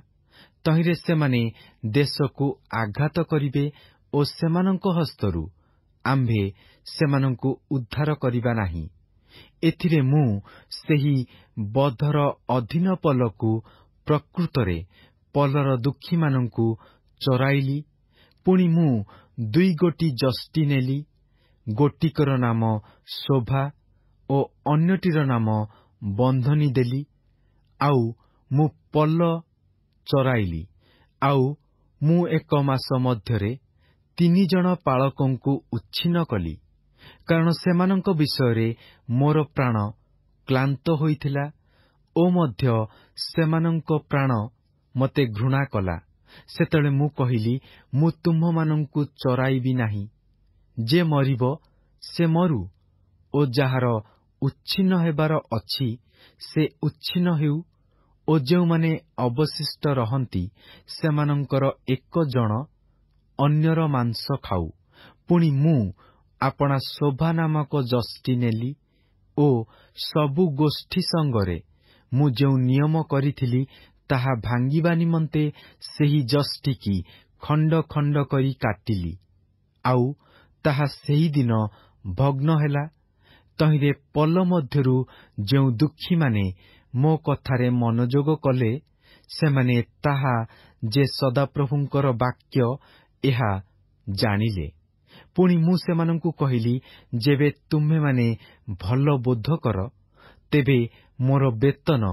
ତହିଁରେ ସେମାନେ ଦେଶକୁ ଆଘାତ କରିବେ ଓ ସେମାନଙ୍କ ହସ୍ତରୁ ଆମ୍ଭେ ସେମାନଙ୍କୁ ଉଦ୍ଧାର କରିବା ନାହିଁ ଏଥିରେ ମୁଁ ସେହି ବଧର ଅଧୀନ ପଲକୁ ପ୍ରକୃତରେ ପଲର ଦୁଃଖୀମାନଙ୍କୁ ଚରାଇଲି ପୁଣି ମୁଁ ଦୁଇ ଗୋଟି ଜଷ୍ଟି ନେଲି ଗୋଟିକର ନାମ ଶୋଭା ଓ ଅନ୍ୟଟିର ନାମ ବନ୍ଧନୀ ଦେଲି ଆଉ ମୁଁ ପଲ ଚରାଇଲି ଆଉ ମୁଁ ଏକ ମାସ ମଧ୍ୟରେ ତିନିଜଣ ପାଳକଙ୍କୁ ଉଚ୍ଛିନ୍ନ କଲି କାରଣ ସେମାନଙ୍କ ବିଷୟରେ ମୋର ପ୍ରାଣ କ୍ଲାନ୍ତ ହୋଇଥିଲା ଓ ମଧ୍ୟ ସେମାନଙ୍କ ପ୍ରାଣ ମୋତେ ଘୃଣା କଲା ସେତେବେଳେ ମୁଁ କହିଲି ମୁଁ ତୁମ୍ଭମାନଙ୍କୁ ଚରାଇବି ନାହିଁ ଯେ ମରିବ ସେ ମରୁ ଓ ଯାହାର ଉଚ୍ଛିନ୍ନ ହେବାର ଅଛି ସେ ଉଚ୍ଛିନ୍ନ ହେଉ ଓ ଯେଉଁମାନେ ଅବଶିଷ୍ଟ ରହନ୍ତି ସେମାନଙ୍କର ଏକ ଜଣ ଅନ୍ୟର ମାଂସ ଖାଉ ପୁଣି ମୁଁ ଆପଣା ଶୋଭା ନାମକ ଯଷ୍ଟି ନେଲି ଓ ସବୁ ଗୋଷ୍ଠୀ ସଙ୍ଗରେ ମୁଁ ଯେଉଁ ନିୟମ କରିଥିଲି ତାହା ଭାଙ୍ଗିବା ନିମନ୍ତେ ସେହି ଯଷ୍ଟିକି ଖଣ୍ଡ ଖଣ୍ଡ କରି କାଟିଲି ଆଉ ତାହା ସେହିଦିନ ଭଗ୍ନ ହେଲା ତହିଁରେ ପଲ ମଧ୍ୟରୁ ଯେଉଁ ଦୁଃଖୀମାନେ ମୋ କଥାରେ ମନୋଯୋଗ କଲେ ସେମାନେ ତାହା ଯେ ସଦାପ୍ରଭୁଙ୍କର ବାକ୍ୟ ଏହା ଜାଣିଲେ ପୁଣି ମୁଁ ସେମାନଙ୍କୁ କହିଲି ଯେବେ ତୁମ୍ଭେମାନେ ଭଲ ବୋଧ କର ତେବେ ମୋର ବେତନ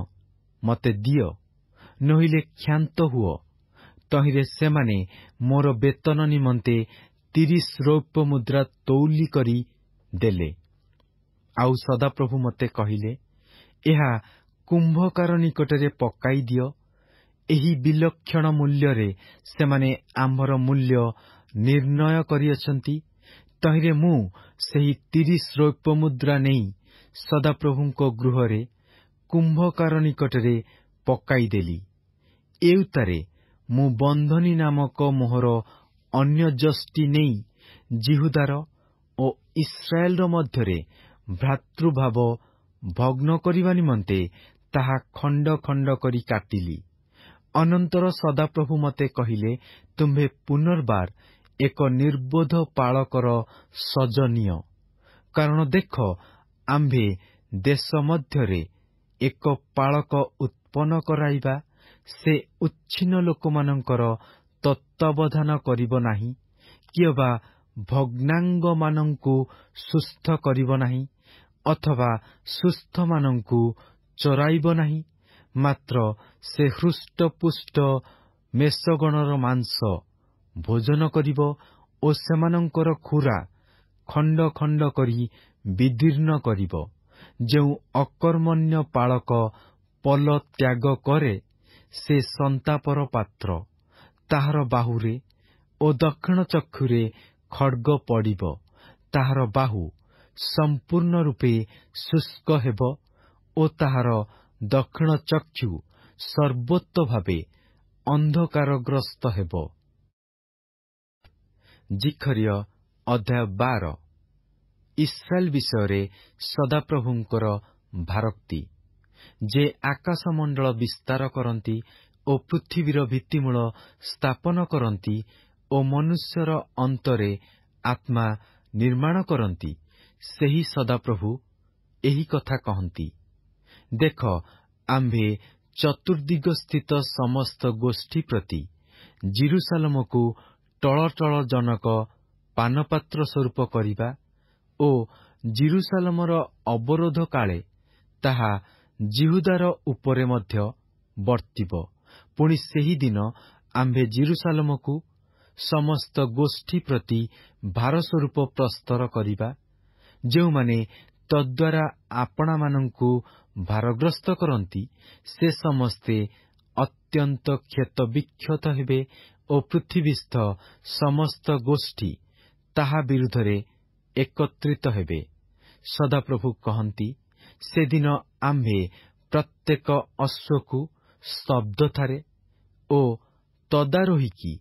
ମୋତେ ଦିଅ ନୋହିଲେ କ୍ଷାନ୍ତ ହୁଅ ତହିଁରେ ସେମାନେ ମୋର ବେତନ ନିମନ୍ତେ ତିରିଶ ରୌପ୍ୟ ମୁଦ୍ରା ତୌଲି କରି ଦେଲେ ଆଉ ସଦାପ୍ରଭୁ ମୋତେ କହିଲେ ଏହା କୁମ୍ଭକାର ନିକଟରେ ପକାଇ ଦିଅ ଏହି ବିଲକ୍ଷଣ ମୂଲ୍ୟରେ ସେମାନେ ଆମ୍ଭର ମୂଲ୍ୟ ନିର୍ଣ୍ଣୟ କରିଅଛନ୍ତି ତହିଁରେ ମୁଁ ସେହି ତିରିଶ ରୌପ୍ୟ ମୁଦ୍ରା ନେଇ ସଦାପ୍ରଭୁଙ୍କ ଗୃହରେ କୁମ୍ଭକାର ନିକଟରେ ପକାଇଦେଲି ଏଉତାରେ ମୁଁ ବନ୍ଧନୀ ନାମକ ମୋହର ଅନ୍ୟ ଯଷ୍ଟି ନେଇ ଜିହୁଦାର ଓ ଇସ୍ରାଏଲର ମଧ୍ୟରେ ଭ୍ରାତୃଭାବ ଭଗ୍ନ କରିବା ନିମନ୍ତେ ତାହା ଖଣ୍ଡ ଖଣ୍ଡ କରି କାଟିଲି ଅନନ୍ତର ସଦାପ୍ରଭୁ ମୋତେ କହିଲେ ତୁମ୍ଭେ ପୁନର୍ବାର ଏକ ନିର୍ବୋଧ ପାଳକର ସଜନୀୟ କାରଣ ଦେଖ ଆମ୍ଭେ ଦେଶ ମଧ୍ୟରେ ଏକ ପାଳକ ଉତ୍ପନ୍ନ କରାଇବା ସେ ଉଚ୍ଛିନ୍ନ ଲୋକମାନଙ୍କର ତତ୍ତ୍ୱାବଧାନ କରିବ ନାହିଁ କିଏବା ଭଗ୍ନାଙ୍ଗମାନଙ୍କୁ ସୁସ୍ଥ କରିବ ନାହିଁ ଅଥବା ସୁସ୍ଥମାନଙ୍କୁ ଚରାଇବ ନାହିଁ ମାତ୍ର ସେ ହୃଷ୍ଟପୃଷ୍ଟ ମେଷଗଣର ମାଂସ ଭୋଜନ କରିବ ଓ ସେମାନଙ୍କର ଖୁରା ଖଣ୍ଡ ଖଣ୍ଡ କରି ବିଦୀର୍ଣ୍ଣ କରିବ ଯେଉଁ ଅକର୍ମଣ୍ୟ ପାଳକ ପଲ ତ୍ୟାଗ କରେ ସେ ସନ୍ତାପର ପାତ୍ର ତାହାର ବାହୁରେ ଓ ଦକ୍ଷିଣ ଚକ୍ଷୁରେ ଖଡ଼ଗ ପଡ଼ିବ ତାହାର ବାହୁ ସମ୍ପୂର୍ଣ୍ଣ ରୂପେ ଶୁଷ୍କ ହେବ ଓ ତାହାର ଦକ୍ଷିଣ ଚକ୍ଷୁ ସର୍ବୋତ୍ତ ଭାବେ ଅନ୍ଧକାରଗ୍ରସ୍ତ ହେବ ଜିଖରିୟ ଅଧ୍ୟାୟ ବାର ଇସ୍ରାଏଲ ବିଷୟରେ ସଦାପ୍ରଭୁଙ୍କର ଭାରକ୍ତି ଯେ ଆକାଶମଣ୍ଡଳ ବିସ୍ତାର କରନ୍ତି ଓ ପୃଥିବୀର ଭିତ୍ତିମୂଳ ସ୍ଥାପନ କରନ୍ତି ଓ ମନୁଷ୍ୟର ଅନ୍ତରେ ଆତ୍ମା ନିର୍ମାଣ କରନ୍ତି ସେହି ସଦାପ୍ରଭୁ ଏହି କଥା କହନ୍ତି ଦେଖ ଆମ୍ଭେ ଚତୁର୍ଦ୍ଦିଗ ସ୍ଥିତ ସମସ୍ତ ଗୋଷ୍ଠୀ ପ୍ରତି ଜିରୁସାଲମକୁ ଟଳଟଳ ଜନକ ପାନପାତ୍ର ସ୍ୱରୂପ କରିବା ଓ ଜିରୁସାଲମର ଅବରୋଧ କାଳେ ତାହା ଜିହୁଦାର ଉପରେ ମଧ୍ୟ ବର୍ତ୍ତିବ ପୁଣି ସେହିଦିନ ଆମ୍ଭେ ଜିରୁସାଲମକୁ ସମସ୍ତ ଗୋଷ୍ଠୀ ପ୍ରତି ଭାରସ୍ୱରୂପ ପ୍ରସ୍ତର କରିବା ଯେଉଁମାନେ ତଦ୍ୱାରା ଆପଣାମାନଙ୍କୁ ଭାରଗ୍ରସ୍ତ କରନ୍ତି ସେ ସମସ୍ତେ ଅତ୍ୟନ୍ତ କ୍ଷତବିକ୍ଷତ ହେବେ ଓ ପୃଥିବୀସ୍ଥ ସମସ୍ତ ଗୋଷ୍ଠୀ ତାହା ବିରୁଦ୍ଧରେ ଏକତ୍ରିତ ହେବେ ସଦାପ୍ରଭୁ କହନ୍ତି ସେଦିନ ଆମ୍ଭେ ପ୍ରତ୍ୟେକ ଅଶ୍ୱକୁ ସ୍ତବ୍ଧତାରେ ଓ ତଦାରୋହିକି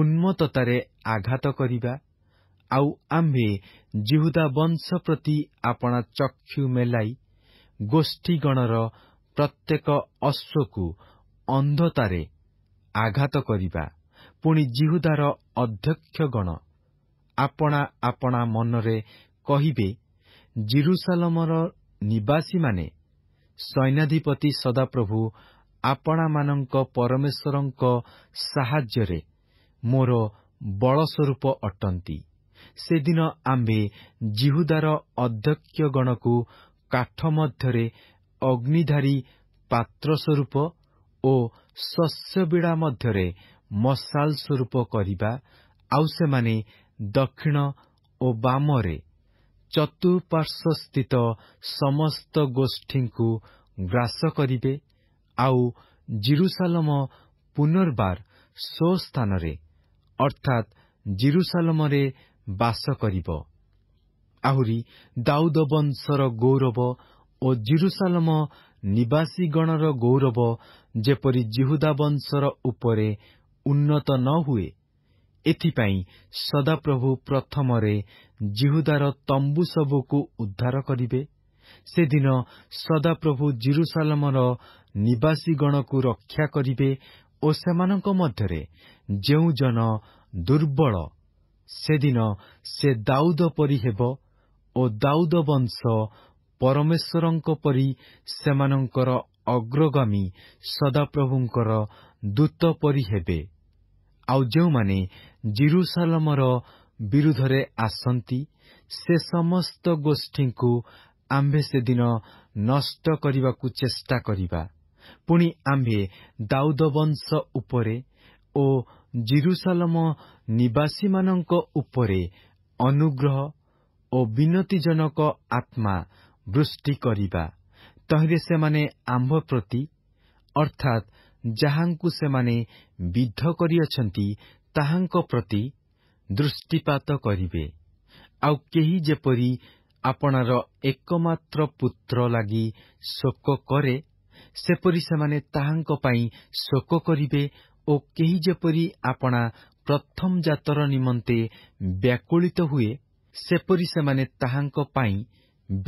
ଉନ୍ମତ୍ତତାରେ ଆଘାତ କରିବା ଆଉ ଆମ୍ଭେ ଜିହୁଦା ବଂଶ ପ୍ରତି ଆପଣା ଚକ୍ଷୁ ମେଲାଇ ଗୋଷ୍ଠୀଗଣର ପ୍ରତ୍ୟେକ ଅଶ୍ୱକୁ ଅନ୍ଧତାରେ ଆଘାତ କରିବା ପୁଣି ଜିହୁଦାର ଅଧ୍ୟକ୍ଷଗଣ ଆପଣା ଆପଣା ମନରେ କହିବେ ଜିରୁସାଲମର ନିବାସୀମାନେ ସୈନ୍ୟାଧିପତି ସଦାପ୍ରଭୁ ଆପଣାମାନଙ୍କ ପରମେଶ୍ୱରଙ୍କ ସାହାଯ୍ୟରେ ମୋର ବଳସ୍ୱରୂପ ଅଟନ୍ତି ସେଦିନ ଆମ୍ଭେ ଜିହୁଦାର ଅଧ୍ୟକ୍ଷଗଣକୁ କାଠ ମଧ୍ୟରେ ଅଗ୍ନିଧାରୀ ପାତ୍ର ସ୍ୱରୂପ ଓ ଶସ୍ୟବିଡ଼ା ମଧ୍ୟରେ ମଶାଲ ସ୍ୱରୂପ କରିବା ଆଉ ସେମାନେ ଦକ୍ଷିଣ ଓ ବାମରେ ଚତୁଃପାର୍ଶ୍ୱସ୍ଥିତ ସମସ୍ତ ଗୋଷ୍ଠୀଙ୍କୁ ଗ୍ରାସ କରିବେ ଆଉ ଜିରୁସାଲମ ପୁନର୍ବାର ସ୍ୱସ୍ଥାନରେ ଅର୍ଥାତ୍ ଜିରୁସାଲମରେ ବାସ କରିବ ଆହୁରି ଦାଉଦ ବଂଶର ଗୌରବ ଓ ଜିରୁସାଲମ ନିବାସୀଗଣର ଗୌରବ ଯେପରି ଜିହୁଦା ବଂଶର ଉପରେ ଉନ୍ନତ ନ ହୁଏ ଏଥିପାଇଁ ସଦାପ୍ରଭୁ ପ୍ରଥମରେ ଜିହୁଦାର ତମ୍ବୁ ସବୁକୁ ଉଦ୍ଧାର କରିବେ ସେଦିନ ସଦାପ୍ରଭୁ ଜିରୁସାଲମର ନିବାସୀଗଣକୁ ରକ୍ଷା କରିବେ ଓ ସେମାନଙ୍କ ମଧ୍ୟରେ ଯେଉଁ ଜନ ଦୁର୍ବଳ ସେଦିନ ସେ ଦାଉଦ ପରି ହେବ ଓ ଦାଉଦ ବଂଶ ପରମେଶ୍ୱରଙ୍କ ପରି ସେମାନଙ୍କର ଅଗ୍ରଗାମୀ ସଦାପ୍ରଭୁଙ୍କର ଦୂତ ପରି ହେବେ ଆଉ ଯେଉଁମାନେ ଜିରୁସାଲମର ବିରୁଦ୍ଧରେ ଆସନ୍ତି ସେ ସମସ୍ତ ଗୋଷ୍ଠୀଙ୍କୁ ଆମ୍ଭେ ସେଦିନ ନଷ୍ଟ କରିବାକୁ ଚେଷ୍ଟା କରିବା ପୁଣି ଆମ୍ଭେ ଦାଉଦ ବଂଶ ଉପରେ ଓ ଜିରୁସାଲମ ନିବାସୀମାନଙ୍କ ଉପରେ ଅନୁଗ୍ରହ ଓ ବିନତିଜନକ ଆତ୍ମା ବୃଷ୍ଟି କରିବା ତହିଁରେ ସେମାନେ ଆମ୍ଭ ପ୍ରତି ଅର୍ଥାତ୍ ଯାହାଙ୍କୁ ସେମାନେ ବିଦ୍ଧ କରିଅଛନ୍ତି ତାହାଙ୍କ ପ୍ରତି ଦୃଷ୍ଟିପାତ କରିବେ ଆଉ କେହି ଯେପରି ଆପଣାର ଏକମାତ୍ର ପୁତ୍ର ଲାଗି ଶୋକ କରେ ସେପରି ସେମାନେ ତାହାଙ୍କ ପାଇଁ ଶୋକ କରିବେ ଓ କେହି ଯେପରି ଆପଣା ପ୍ରଥମ ଜାତର ନିମନ୍ତେ ବ୍ୟାକୁଳିତ ହୁଏ ସେପରି ସେମାନେ ତାହାଙ୍କ ପାଇଁ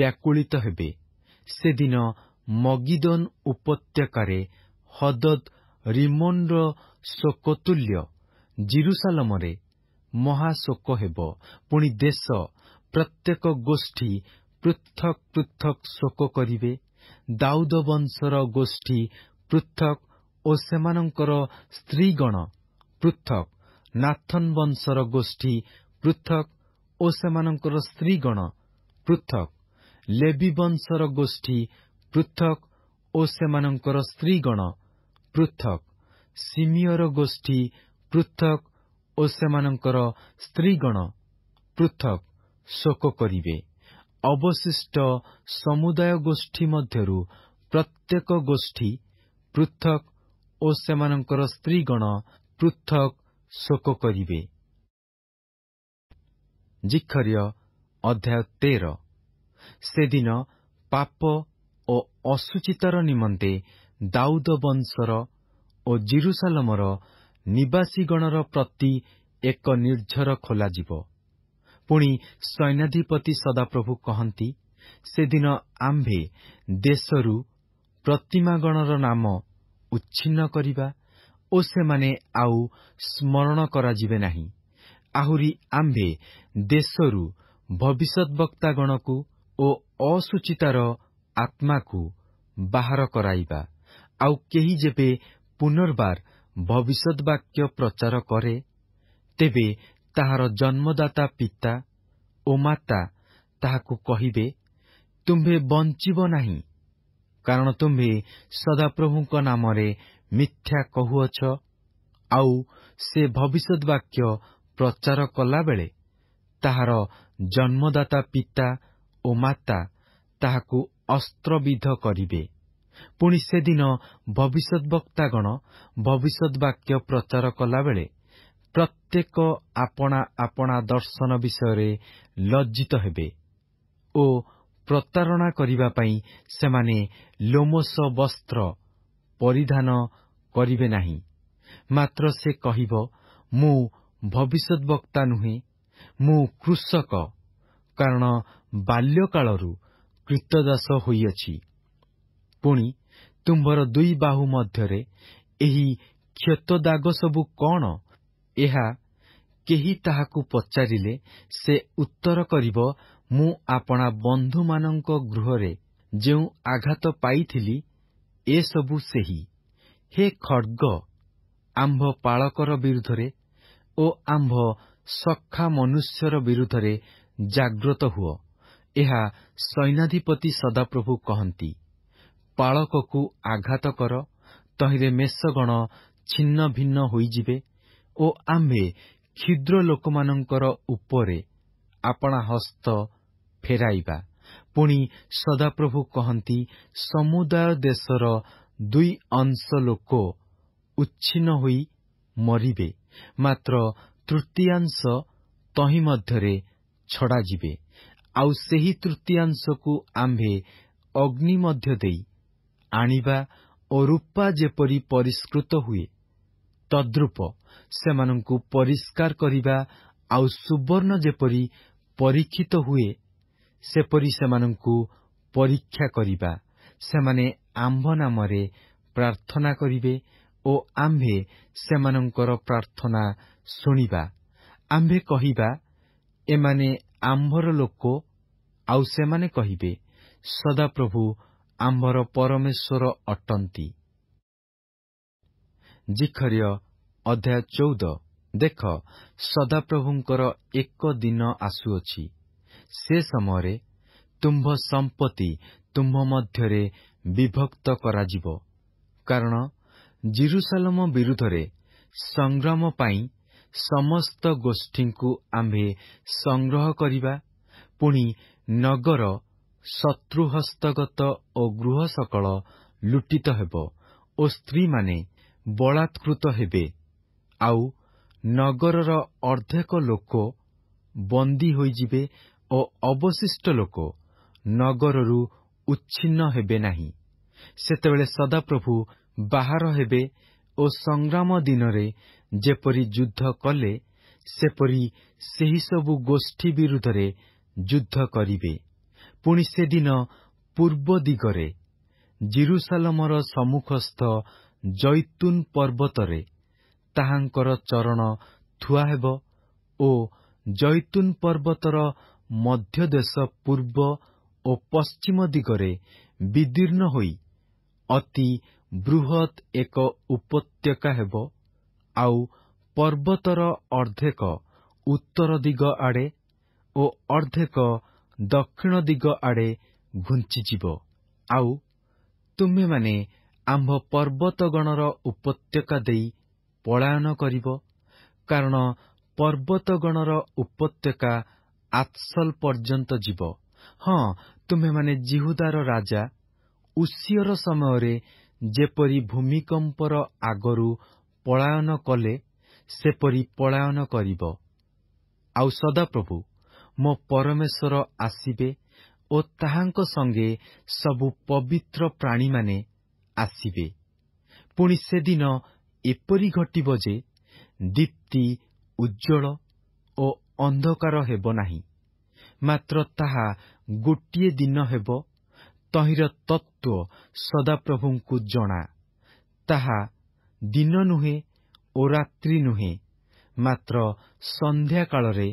ବ୍ୟାକୁଳିତ ହେବେ ସେଦିନ ମଗିଦୋନ୍ ଉପତ୍ୟକାରେ ହଦତ୍ ରିମୋନ୍ର ଶୋକତୁଲ୍ୟ ଜିରୁସାଲମରେ ମହାଶୋକ ହେବ ପୁଣି ଦେଶ ପ୍ରତ୍ୟେକ ଗୋଷ୍ଠୀ ପୃଥକ୍ ପୃଥକ୍ ଶୋକ କରିବେ ଦାଉଦ ବଂଶର ଗୋଷ୍ଠୀ ପୃଥକ୍ ଓ ସେମାନଙ୍କର ସ୍ତ୍ରୀଗଣ ପୃଥକ୍ ନାଥନ୍ ବଂଶର ଗୋଷ୍ଠୀ ପୃଥକ୍ ଓ ସେମାନଙ୍କର ସ୍ତ୍ରୀଗଣ ପୃଥକ୍ ଲେବି ବଂଶର ଗୋଷ୍ଠୀ ପୃଥକ ଓ ସେମାନଙ୍କର ସ୍ତ୍ରୀଗଣ ପୃଥକ୍ ସିମିଓର ଗୋଷ୍ଠୀ ପୃଥକ୍ ଓ ସେମାନଙ୍କର ସ୍ତ୍ରୀଗଣ ପୃଥକ୍ ଶୋକ କରିବେ ଅବଶିଷ୍ଟ ସମୁଦାୟ ଗୋଷ୍ଠୀ ମଧ୍ୟରୁ ପ୍ରତ୍ୟେକ ଗୋଷ୍ଠୀ ପୃଥକ୍ ଓ ସେମାନଙ୍କର ସ୍ତ୍ରୀଗଣ ପୃଥକ୍ ଶୋକ କରିବେ ସେଦିନ ପାପ ଓ ଅଶୁଚିତାର ନିମନ୍ତେ ଦାଉଦ ବଂଶର ଓ ଜିରୁସାଲମର ନିବାସୀଗଣର ପ୍ରତି ଏକ ନିର୍ଜର ଖୋଲାଯିବ ପୁଣି ସୈନ୍ୟାଧିପତି ସଦାପ୍ରଭୁ କହନ୍ତି ସେଦିନ ଆମ୍ଭେ ଦେଶରୁ ପ୍ରତିମାଗଣର ନାମ ଉଚ୍ଛିନ୍ନ କରିବା ଓ ସେମାନେ ଆଉ ସ୍ମରଣ କରାଯିବେ ନାହିଁ ଆହୁରି ଆମ୍ଭେ ଦେଶରୁ ଭବିଷ୍ୟତ ବକ୍ତାଗଣକୁ ଓ ଅଶୁଚିତାର ଆତ୍ମାକୁ ବାହାର କରାଇବା ଆଉ କେହି ଯେବେ ପୁନର୍ବାର ଭବିଷ୍ୟତ ବାକ୍ୟ ପ୍ରଚାର କରେ ତେବେ ତାହାର ଜନ୍ମଦାତା ପିତା ଓ ମାତା ତାହାକୁ କହିବେ ତୁମ୍ଭେ ବଞ୍ଚିବ ନାହିଁ କାରଣ ତୁମ୍ଭେ ସଦାପ୍ରଭୁଙ୍କ ନାମରେ ମିଥ୍ୟା କହୁଅଛ ଆଉ ସେ ଭବିଷ୍ୟତ ବାକ୍ୟ ପ୍ରଚାର କଲାବେଳେ ତାହାର ଜନ୍ମଦାତା ପିତା ଓ ମାତା ତାହାକୁ ଅସ୍ତ୍ରବିଧ କରିବେ ପୁଣି ସେଦିନ ଭବିଷ୍ୟତ ବକ୍ତାଗଣ ଭବିଷ୍ୟତ ବାକ୍ୟ ପ୍ରଚାର କଲାବେଳେ ପ୍ରତ୍ୟେକ ଆପଣା ଆପଣା ଦର୍ଶନ ବିଷୟରେ ଲଜିତ ହେବେ ଓ ପ୍ରତାରଣା କରିବା ପାଇଁ ସେମାନେ ଲୋମସ ବସ୍ତ୍ର ପରିଧାନ କରିବେ ନାହିଁ ମାତ୍ର ସେ କହିବ ମୁଁ ଭବିଷ୍ୟତ ବକ୍ତା ନୁହେଁ ମୁଁ କୃଷକ କାରଣ ବାଲ୍ୟକାଳରୁ କ୍ରୀତଦାସ ହୋଇଅଛି ପୁଣି ତୁମ୍ଭର ଦୁଇ ବାହୁ ମଧ୍ୟରେ ଏହି କ୍ଷତଦାଗ ସବୁ କ'ଣ ଏହା କେହି ତାହାକୁ ପଚାରିଲେ ସେ ଉତ୍ତର କରିବ ମୁଁ ଆପଣା ବନ୍ଧୁମାନଙ୍କ ଗୃହରେ ଯେଉଁ ଆଘାତ ପାଇଥିଲି ଏସବୁ ସେହି ହେ ଖଡ଼ଗ ଆମ୍ଭ ପାଳକର ବିରୁଦ୍ଧରେ ଓ ଆମ୍ଭ ସଖା ମନୁଷ୍ୟର ବିରୁଦ୍ଧରେ ଜାଗ୍ରତ ହୁଅ ଏହା ସୈନ୍ୟାଧିପତି ସଦାପ୍ରଭୁ କହନ୍ତି ପାଳକକୁ ଆଘାତ କର ତହିଁରେ ମେଷଗଣ ଛିନ୍ନ ଭିନ୍ନ ହୋଇଯିବେ ଓ ଆମ୍ଭେ କ୍ଷୁଦ୍ର ଲୋକମାନଙ୍କର ଉପରେ ଆପଣା ହସ୍ତ ଫେରାଇବା ପୁଣି ସଦାପ୍ରଭୁ କହନ୍ତି ସମୁଦାୟ ଦେଶର ଦୁଇ ଅଂଶ ଲୋକ ଉଚ୍ଛିନ୍ନ ହୋଇ ମରିବେ ମାତ୍ର ତୃତୀୟାଂଶ ତହିଁ ମଧ୍ୟରେ ଛଡ଼ାଯିବେ ଆଉ ସେହି ତୃତୀୟାଂଶକୁ ଆମ୍ଭେ ଅଗ୍ନି ମଧ୍ୟ ଦେଇ ଆଣିବା ଓ ରୂପା ଯେପରି ପରିଷ୍କୃତ ହୁଏ ତଦ୍ରୂପ ସେମାନଙ୍କୁ ପରିଷ୍କାର କରିବା ଆଉ ସୁବର୍ଣ୍ଣ ଯେପରି ପରୀକ୍ଷିତ ହୁଏ ସେପରି ସେମାନଙ୍କୁ ପରୀକ୍ଷା କରିବା ସେମାନେ ଆମ୍ଭ ନାମରେ ପ୍ରାର୍ଥନା କରିବେ ଓ ଆମ୍ଭେ ସେମାନଙ୍କର ପ୍ରାର୍ଥନା ଶୁଣିବା ଆମ୍ଭେ କହିବା ଏମାନେ ଆମ୍ଭର ଲୋକ ଆଉ ସେମାନେ କହିବେ ସଦାପ୍ରଭୁ ଆମ୍ଭର ପରମେଶ୍ୱର ଅଟନ୍ତି ଜିଖରିୟ ଅଧ୍ୟାୟ ଚଉଦ ଦେଖ ସଦାପ୍ରଭୁଙ୍କର ଏକ ଦିନ ଆସୁଅଛି ସେ ସମୟରେ ତୁମ୍ଭ ସମ୍ପତ୍ତି ତୁମ୍ଭ ମଧ୍ୟରେ ବିଭକ୍ତ କରାଯିବ କାରଣ ଜିରୁସାଲମ ବିରୁଦ୍ଧରେ ସଂଗ୍ରାମ ପାଇଁ ସମସ୍ତ ଗୋଷ୍ଠୀଙ୍କୁ ଆମ୍ଭେ ସଂଗ୍ରହ କରିବା ପୁଣି ନଗର ଶତ୍ରୁ ହସ୍ତଗତ ଓ ଗୃହ ସକଳ ଲୁଟିତ ହେବ ଓ ସ୍ତ୍ରୀମାନେ ବଳାତ୍କୃତ ହେବେ ଆଉ ନଗରର ଅର୍ଦ୍ଧେକ ଲୋକ ବନ୍ଦୀ ହୋଇଯିବେ ଓ ଅବଶିଷ୍ଟ ଲୋକ ନଗରରୁ ଉଚ୍ଛିନ୍ନ ହେବେ ନାହିଁ ସେତେବେଳେ ସଦାପ୍ରଭୁ ବାହାର ହେବେ ଓ ସଂଗ୍ରାମ ଦିନରେ ଯେପରି ଯୁଦ୍ଧ କଲେ ସେପରି ସେହିସବୁ ଗୋଷ୍ଠୀ ବିରୁଦ୍ଧରେ ଯୁଦ୍ଧ କରିବେ ପୁଣି ସେଦିନ ପୂର୍ବ ଦିଗରେ ଜିରୁସାଲମର ସମ୍ମୁଖସ୍ଥ ଜୈତୁନ୍ ପର୍ବତରେ ତାହାଙ୍କର ଚରଣ ଥୁଆ ହେବ ଓ ଜୈତୁନ୍ ପର୍ବତର ମଧ୍ୟଦେଶ ପୂର୍ବ ଓ ପଶ୍ଚିମ ଦିଗରେ ବିଦୀର୍ଣ୍ଣ ହୋଇ ଅତି ବୃହତ୍ ଏକ ଉପତ୍ୟକା ହେବ ଆଉ ପର୍ବତର ଅର୍ଦ୍ଧେକ ଉତ୍ତର ଦିଗ ଆଡ଼େ ଓ ଅର୍ଦ୍ଧେକ ଦକ୍ଷିଣ ଦିଗ ଆଡ଼େ ଘୁଞ୍ଚିଯିବ ଆଉ ତୁମେମାନେ ଆମ୍ଭ ପର୍ବତଗଣର ଉପତ୍ୟକା ଦେଇ ପଳାୟନ କରିବ କାରଣ ପର୍ବତଗଣର ଉପତ୍ୟକା ଆତ୍ସଲ ପର୍ଯ୍ୟନ୍ତ ଯିବ ହଁ ତୁମେମାନେ ଜିହୁଦାର ରାଜା ଉଷିଅର ସମୟରେ ଯେପରି ଭୂମିକମ୍ପର ଆଗରୁ ପଳାୟନ କଲେ ସେପରି ପଳାୟନ କରିବ ଆଉ ସଦାପ୍ରଭୁ ମୋ ପରମେଶ୍ୱର ଆସିବେ ଓ ତାହାଙ୍କ ସଙ୍ଗେ ସବୁ ପବିତ୍ର ପ୍ରାଣୀମାନେ ଆସିବେ ପୁଣି ସେଦିନ ଏପରି ଘଟିବ ଯେ ଦୀପ୍ତି ଉଜ୍ଜଳ ଓ ଅନ୍ଧକାର ହେବ ନାହିଁ ମାତ୍ର ତାହା ଗୋଟିଏ ଦିନ ହେବ ତହିଁର ତତ୍ତ୍ୱ ସଦାପ୍ରଭୁଙ୍କୁ ଜଣା ତାହା ଦିନ ନୁହେଁ ଓ ରାତ୍ରି ନୁହେଁ ମାତ୍ର ସନ୍ଧ୍ୟାକାଳରେ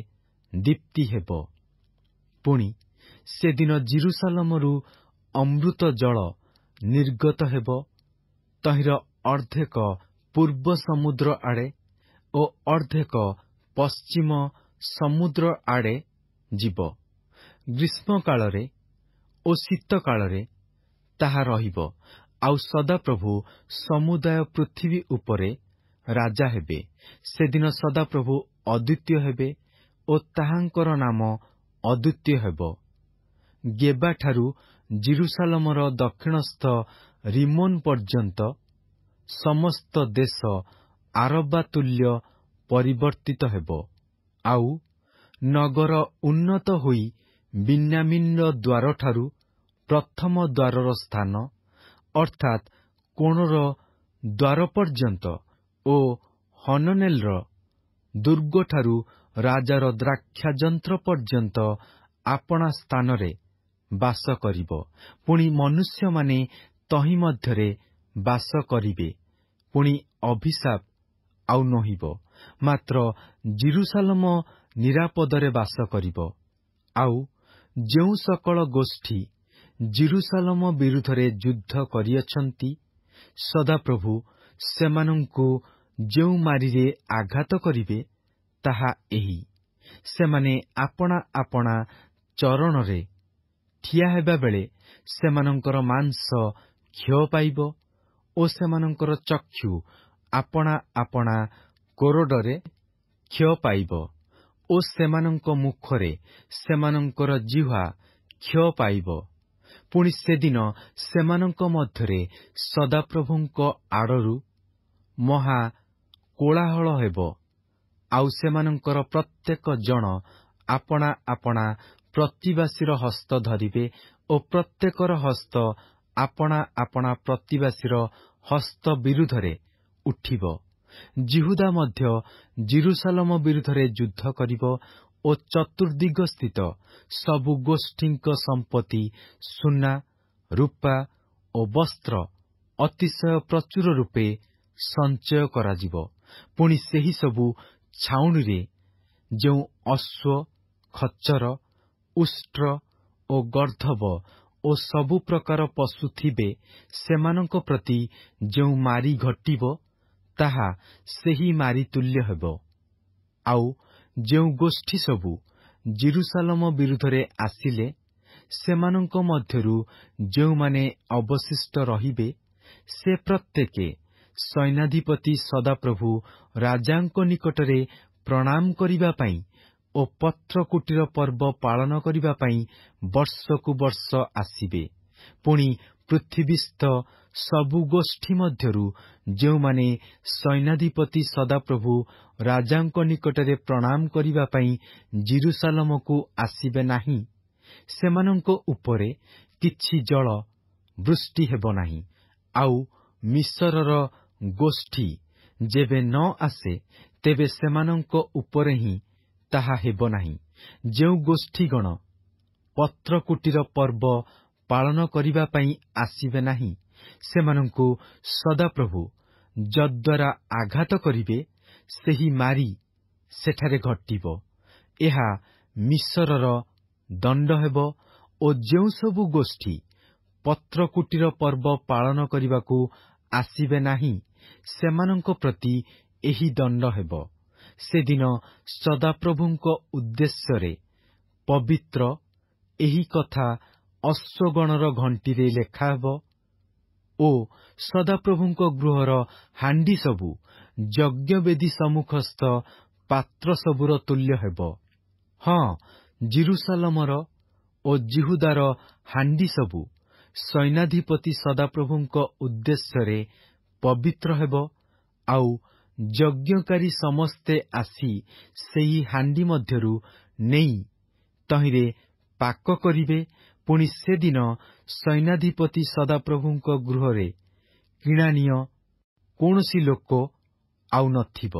ଦୀପ୍ତି ହେବ ପୁଣି ସେଦିନ ଜିରୁସାଲମରୁ ଅମୃତ ଜଳ ନିର୍ଗତ ହେବ ତହିଁର ଅର୍ଦ୍ଧେକ ପୂର୍ବ ସମୁଦ୍ର ଆଡ଼େ ଓ ଅର୍ଦ୍ଧେକ ପଶ୍ଚିମ ସମୁଦ୍ର ଆଡ଼େ ଯିବ ଗ୍ରୀଷ୍ମକାଳରେ ଓ ଶୀତକାଳରେ ତାହା ରହିବ ଆଉ ସଦାପ୍ରଭୁ ସମୁଦାୟ ପୃଥିବୀ ଉପରେ ରାଜା ହେବେ ସେଦିନ ସଦାପ୍ରଭୁ ଅଦ୍ୱିତୀୟ ହେବେ ଓ ତାହାଙ୍କର ନାମ ଅଦ୍ୱିତୀୟ ହେବ ଗେବାଠାରୁ ଜିରୁସାଲମର ଦକ୍ଷିଣସ୍ଥ ରିମୋନ୍ ପର୍ଯ୍ୟନ୍ତ ସମସ୍ତ ଦେଶ ଆରବାତୁଲ୍ୟ ପରିବର୍ତ୍ତିତ ହେବ ଆଉ ନଗର ଉନ୍ନତ ହୋଇ ବିନ୍ୟାମିନ୍ର ଦ୍ୱାରଠାରୁ ପ୍ରଥମ ଦ୍ୱାରର ସ୍ଥାନ ଅର୍ଥାତ୍ କୋଣର ଦ୍ୱାର ପର୍ଯ୍ୟନ୍ତ ଓ ହନନେଲ୍ର ଦୁର୍ଗଠାରୁ ରାଜାର ଦ୍ରାକ୍ଷା ଯନ୍ତ୍ର ପର୍ଯ୍ୟନ୍ତ ଆପଣା ସ୍ଥାନରେ ବାସ କରିବ ପୁଣି ମନୁଷ୍ୟମାନେ ତହି ମଧ୍ୟରେ ବାସ କରିବେ ପୁଣି ଅଭିଶାପ ଆଉ ନହିବ ମାତ୍ର ଜିରୁସାଲମ ନିରାପଦରେ ବାସ କରିବ ଆଉ ଯେଉଁ ସକଳ ଗୋଷ୍ଠୀ ଜିରୁସାଲମ ବିରୁଦ୍ଧରେ ଯୁଦ୍ଧ କରିଅଛନ୍ତି ସଦାପ୍ରଭୁ ସେମାନଙ୍କୁ ଯେଉଁ ମାରିରେ ଆଘାତ କରିବେ ତାହା ଏହି ସେମାନେ ଆପଣା ଆପଣା ଚରଣରେ ଠିଆ ହେବାବେଳେ ସେମାନଙ୍କର ମାଂସ କ୍ଷୟ ପାଇବ ଓ ସେମାନଙ୍କର ଚକ୍ଷୁ ଆପଣା ଆପଣା କୋରଡ଼ରେ କ୍ଷୟ ପାଇବ ଓ ସେମାନଙ୍କ ମୁଖରେ ସେମାନଙ୍କର ଜିହ୍ୱା କ୍ଷୟ ପାଇବ ପୁଣି ସେଦିନ ସେମାନଙ୍କ ମଧ୍ୟରେ ସଦାପ୍ରଭୁଙ୍କ ଆଡ଼ରୁ ମହା କୋଳାହଳ ହେବ ଆଉ ସେମାନଙ୍କର ପ୍ରତ୍ୟେକ ଜଣ ଆପଣା ଆପଣା ପ୍ରତିବାସୀର ହସ୍ତ ଧରିବେ ଓ ପ୍ରତ୍ୟେକର ହସ୍ତ ଆପଣା ଆପଣା ପ୍ରତିବାସୀର ହସ୍ତ ବିରୁଦ୍ଧରେ ଉଠିବ ଜିହୁଦା ମଧ୍ୟ ଜିରୁସାଲମ ବିରୁଦ୍ଧରେ ଯୁଦ୍ଧ କରିବ ଓ ଚତୁର୍ଦ୍ଦିଗସ୍ଥିତ ସବୁ ଗୋଷ୍ଠୀଙ୍କ ସମ୍ପତ୍ତି ସୁନା ରୂପା ଓ ବସ୍ତ୍ର ଅତିଶୟ ପ୍ରଚୁର ରୂପେ ସଞ୍ଚୟ କରାଯିବ ପୁଣି ସେହିସବୁ ଛାଉଣିରେ ଯେଉଁ ଅଶ୍ୱ ଖଚର ଉଷ୍ଟ୍ର ଓ ଗର୍ଦ୍ଧବ ଓ ସବୁ ପ୍ରକାର ପଶୁ ଥିବେ ସେମାନଙ୍କ ପ୍ରତି ଯେଉଁ ମାରି ଘଟିବ ତାହା ସେହି ମାରି ତୁଲ୍ୟ ହେବ ଆଉ ଯେଉଁ ଗୋଷ୍ଠୀ ସବୁ ଜିରୁସାଲମ ବିରୁଦ୍ଧରେ ଆସିଲେ ସେମାନଙ୍କ ମଧ୍ୟରୁ ଯେଉଁମାନେ ଅବଶିଷ୍ଟ ରହିବେ ସେ ପ୍ରତ୍ୟେକେ ସୈନ୍ୟାଧିପତି ସଦାପ୍ରଭୁ ରାଜାଙ୍କ ନିକଟରେ ପ୍ରଣାମ କରିବା ପାଇଁ ଓ ପତ୍ରକୁଟୀର ପର୍ବ ପାଳନ କରିବା ପାଇଁ ବର୍ଷକୁ ବର୍ଷ ଆସିବେ ପୁଣି ପୃଥିବୀସ୍ଥ ସବୁ ଗୋଷ୍ଠୀ ମଧ୍ୟରୁ ଯେଉଁମାନେ ସୈନ୍ୟାଧିପତି ସଦାପ୍ରଭୁ ରାଜାଙ୍କ ନିକଟରେ ପ୍ରଣାମ କରିବା ପାଇଁ ଜିରୁସାଲମକୁ ଆସିବେ ନାହିଁ ସେମାନଙ୍କ ଉପରେ କିଛି ଜଳ ବୃଷ୍ଟି ହେବ ନାହିଁ ଆଉ ମିଶରର ଗୋଷ୍ଠୀ ଯେବେ ନ ଆସେ ତେବେ ସେମାନଙ୍କ ଉପରେ ହିଁ ତାହା ହେବ ନାହିଁ ଯେଉଁ ଗୋଷ୍ଠୀଗଣ ପତ୍ରକୁଟୀର ପର୍ବ ପାଳନ କରିବା ପାଇଁ ଆସିବେ ନାହିଁ ସେମାନଙ୍କୁ ସଦାପ୍ରଭୁ ଯଦ୍ୱାରା ଆଘାତ କରିବେ ସେହି ମାରି ସେଠାରେ ଘଟିବ ଏହା ମିଶରର ଦଣ୍ଡ ହେବ ଓ ଯେଉଁସବୁ ଗୋଷ୍ଠୀ ପତ୍ରକୁଟୀର ପର୍ବ ପାଳନ କରିବାକୁ ଆସିବେ ନାହିଁ ସେମାନଙ୍କ ପ୍ରତି ଏହି ଦଣ୍ଡ ହେବ ସେଦିନ ସଦାପ୍ରଭୁଙ୍କ ଉଦ୍ଦେଶ୍ୟରେ ପବିତ୍ର ଏହି କଥା ଅଶ୍ୱଗଣର ଘଣ୍ଟିରେ ଲେଖା ହେବ ଓ ସଦାପ୍ରଭୁଙ୍କ ଗୃହର ହାଣ୍ଡି ସବୁ ଯଜ୍ଞବେଦୀ ସମ୍ମୁଖସ୍ଥ ପାତ୍ର ସବୁର ତୁଲ୍ୟ ହେବ ହଁ ଜିରୁସାଲମର ଓ ଜିହୁଦାର ହାଣ୍ଡି ସବୁ ସୈନ୍ୟାଧିପତି ସଦାପ୍ରଭୁଙ୍କ ଉଦ୍ଦେଶ୍ୟରେ ପବିତ୍ର ହେବ ଆଉ ଯଜ୍ଞକାରୀ ସମସ୍ତେ ଆସି ସେହି ହାଣ୍ଡି ମଧ୍ୟରୁ ନେଇ ତହିଁରେ ପାକ କରିବେ ପୁଣି ସେଦିନ ସୈନ୍ୟାଧିପତି ସଦାପ୍ରଭୁଙ୍କ ଗୃହରେ କିଣାଣିୟ କୌଣସି ଲୋକ ଆଉ ନଥିବ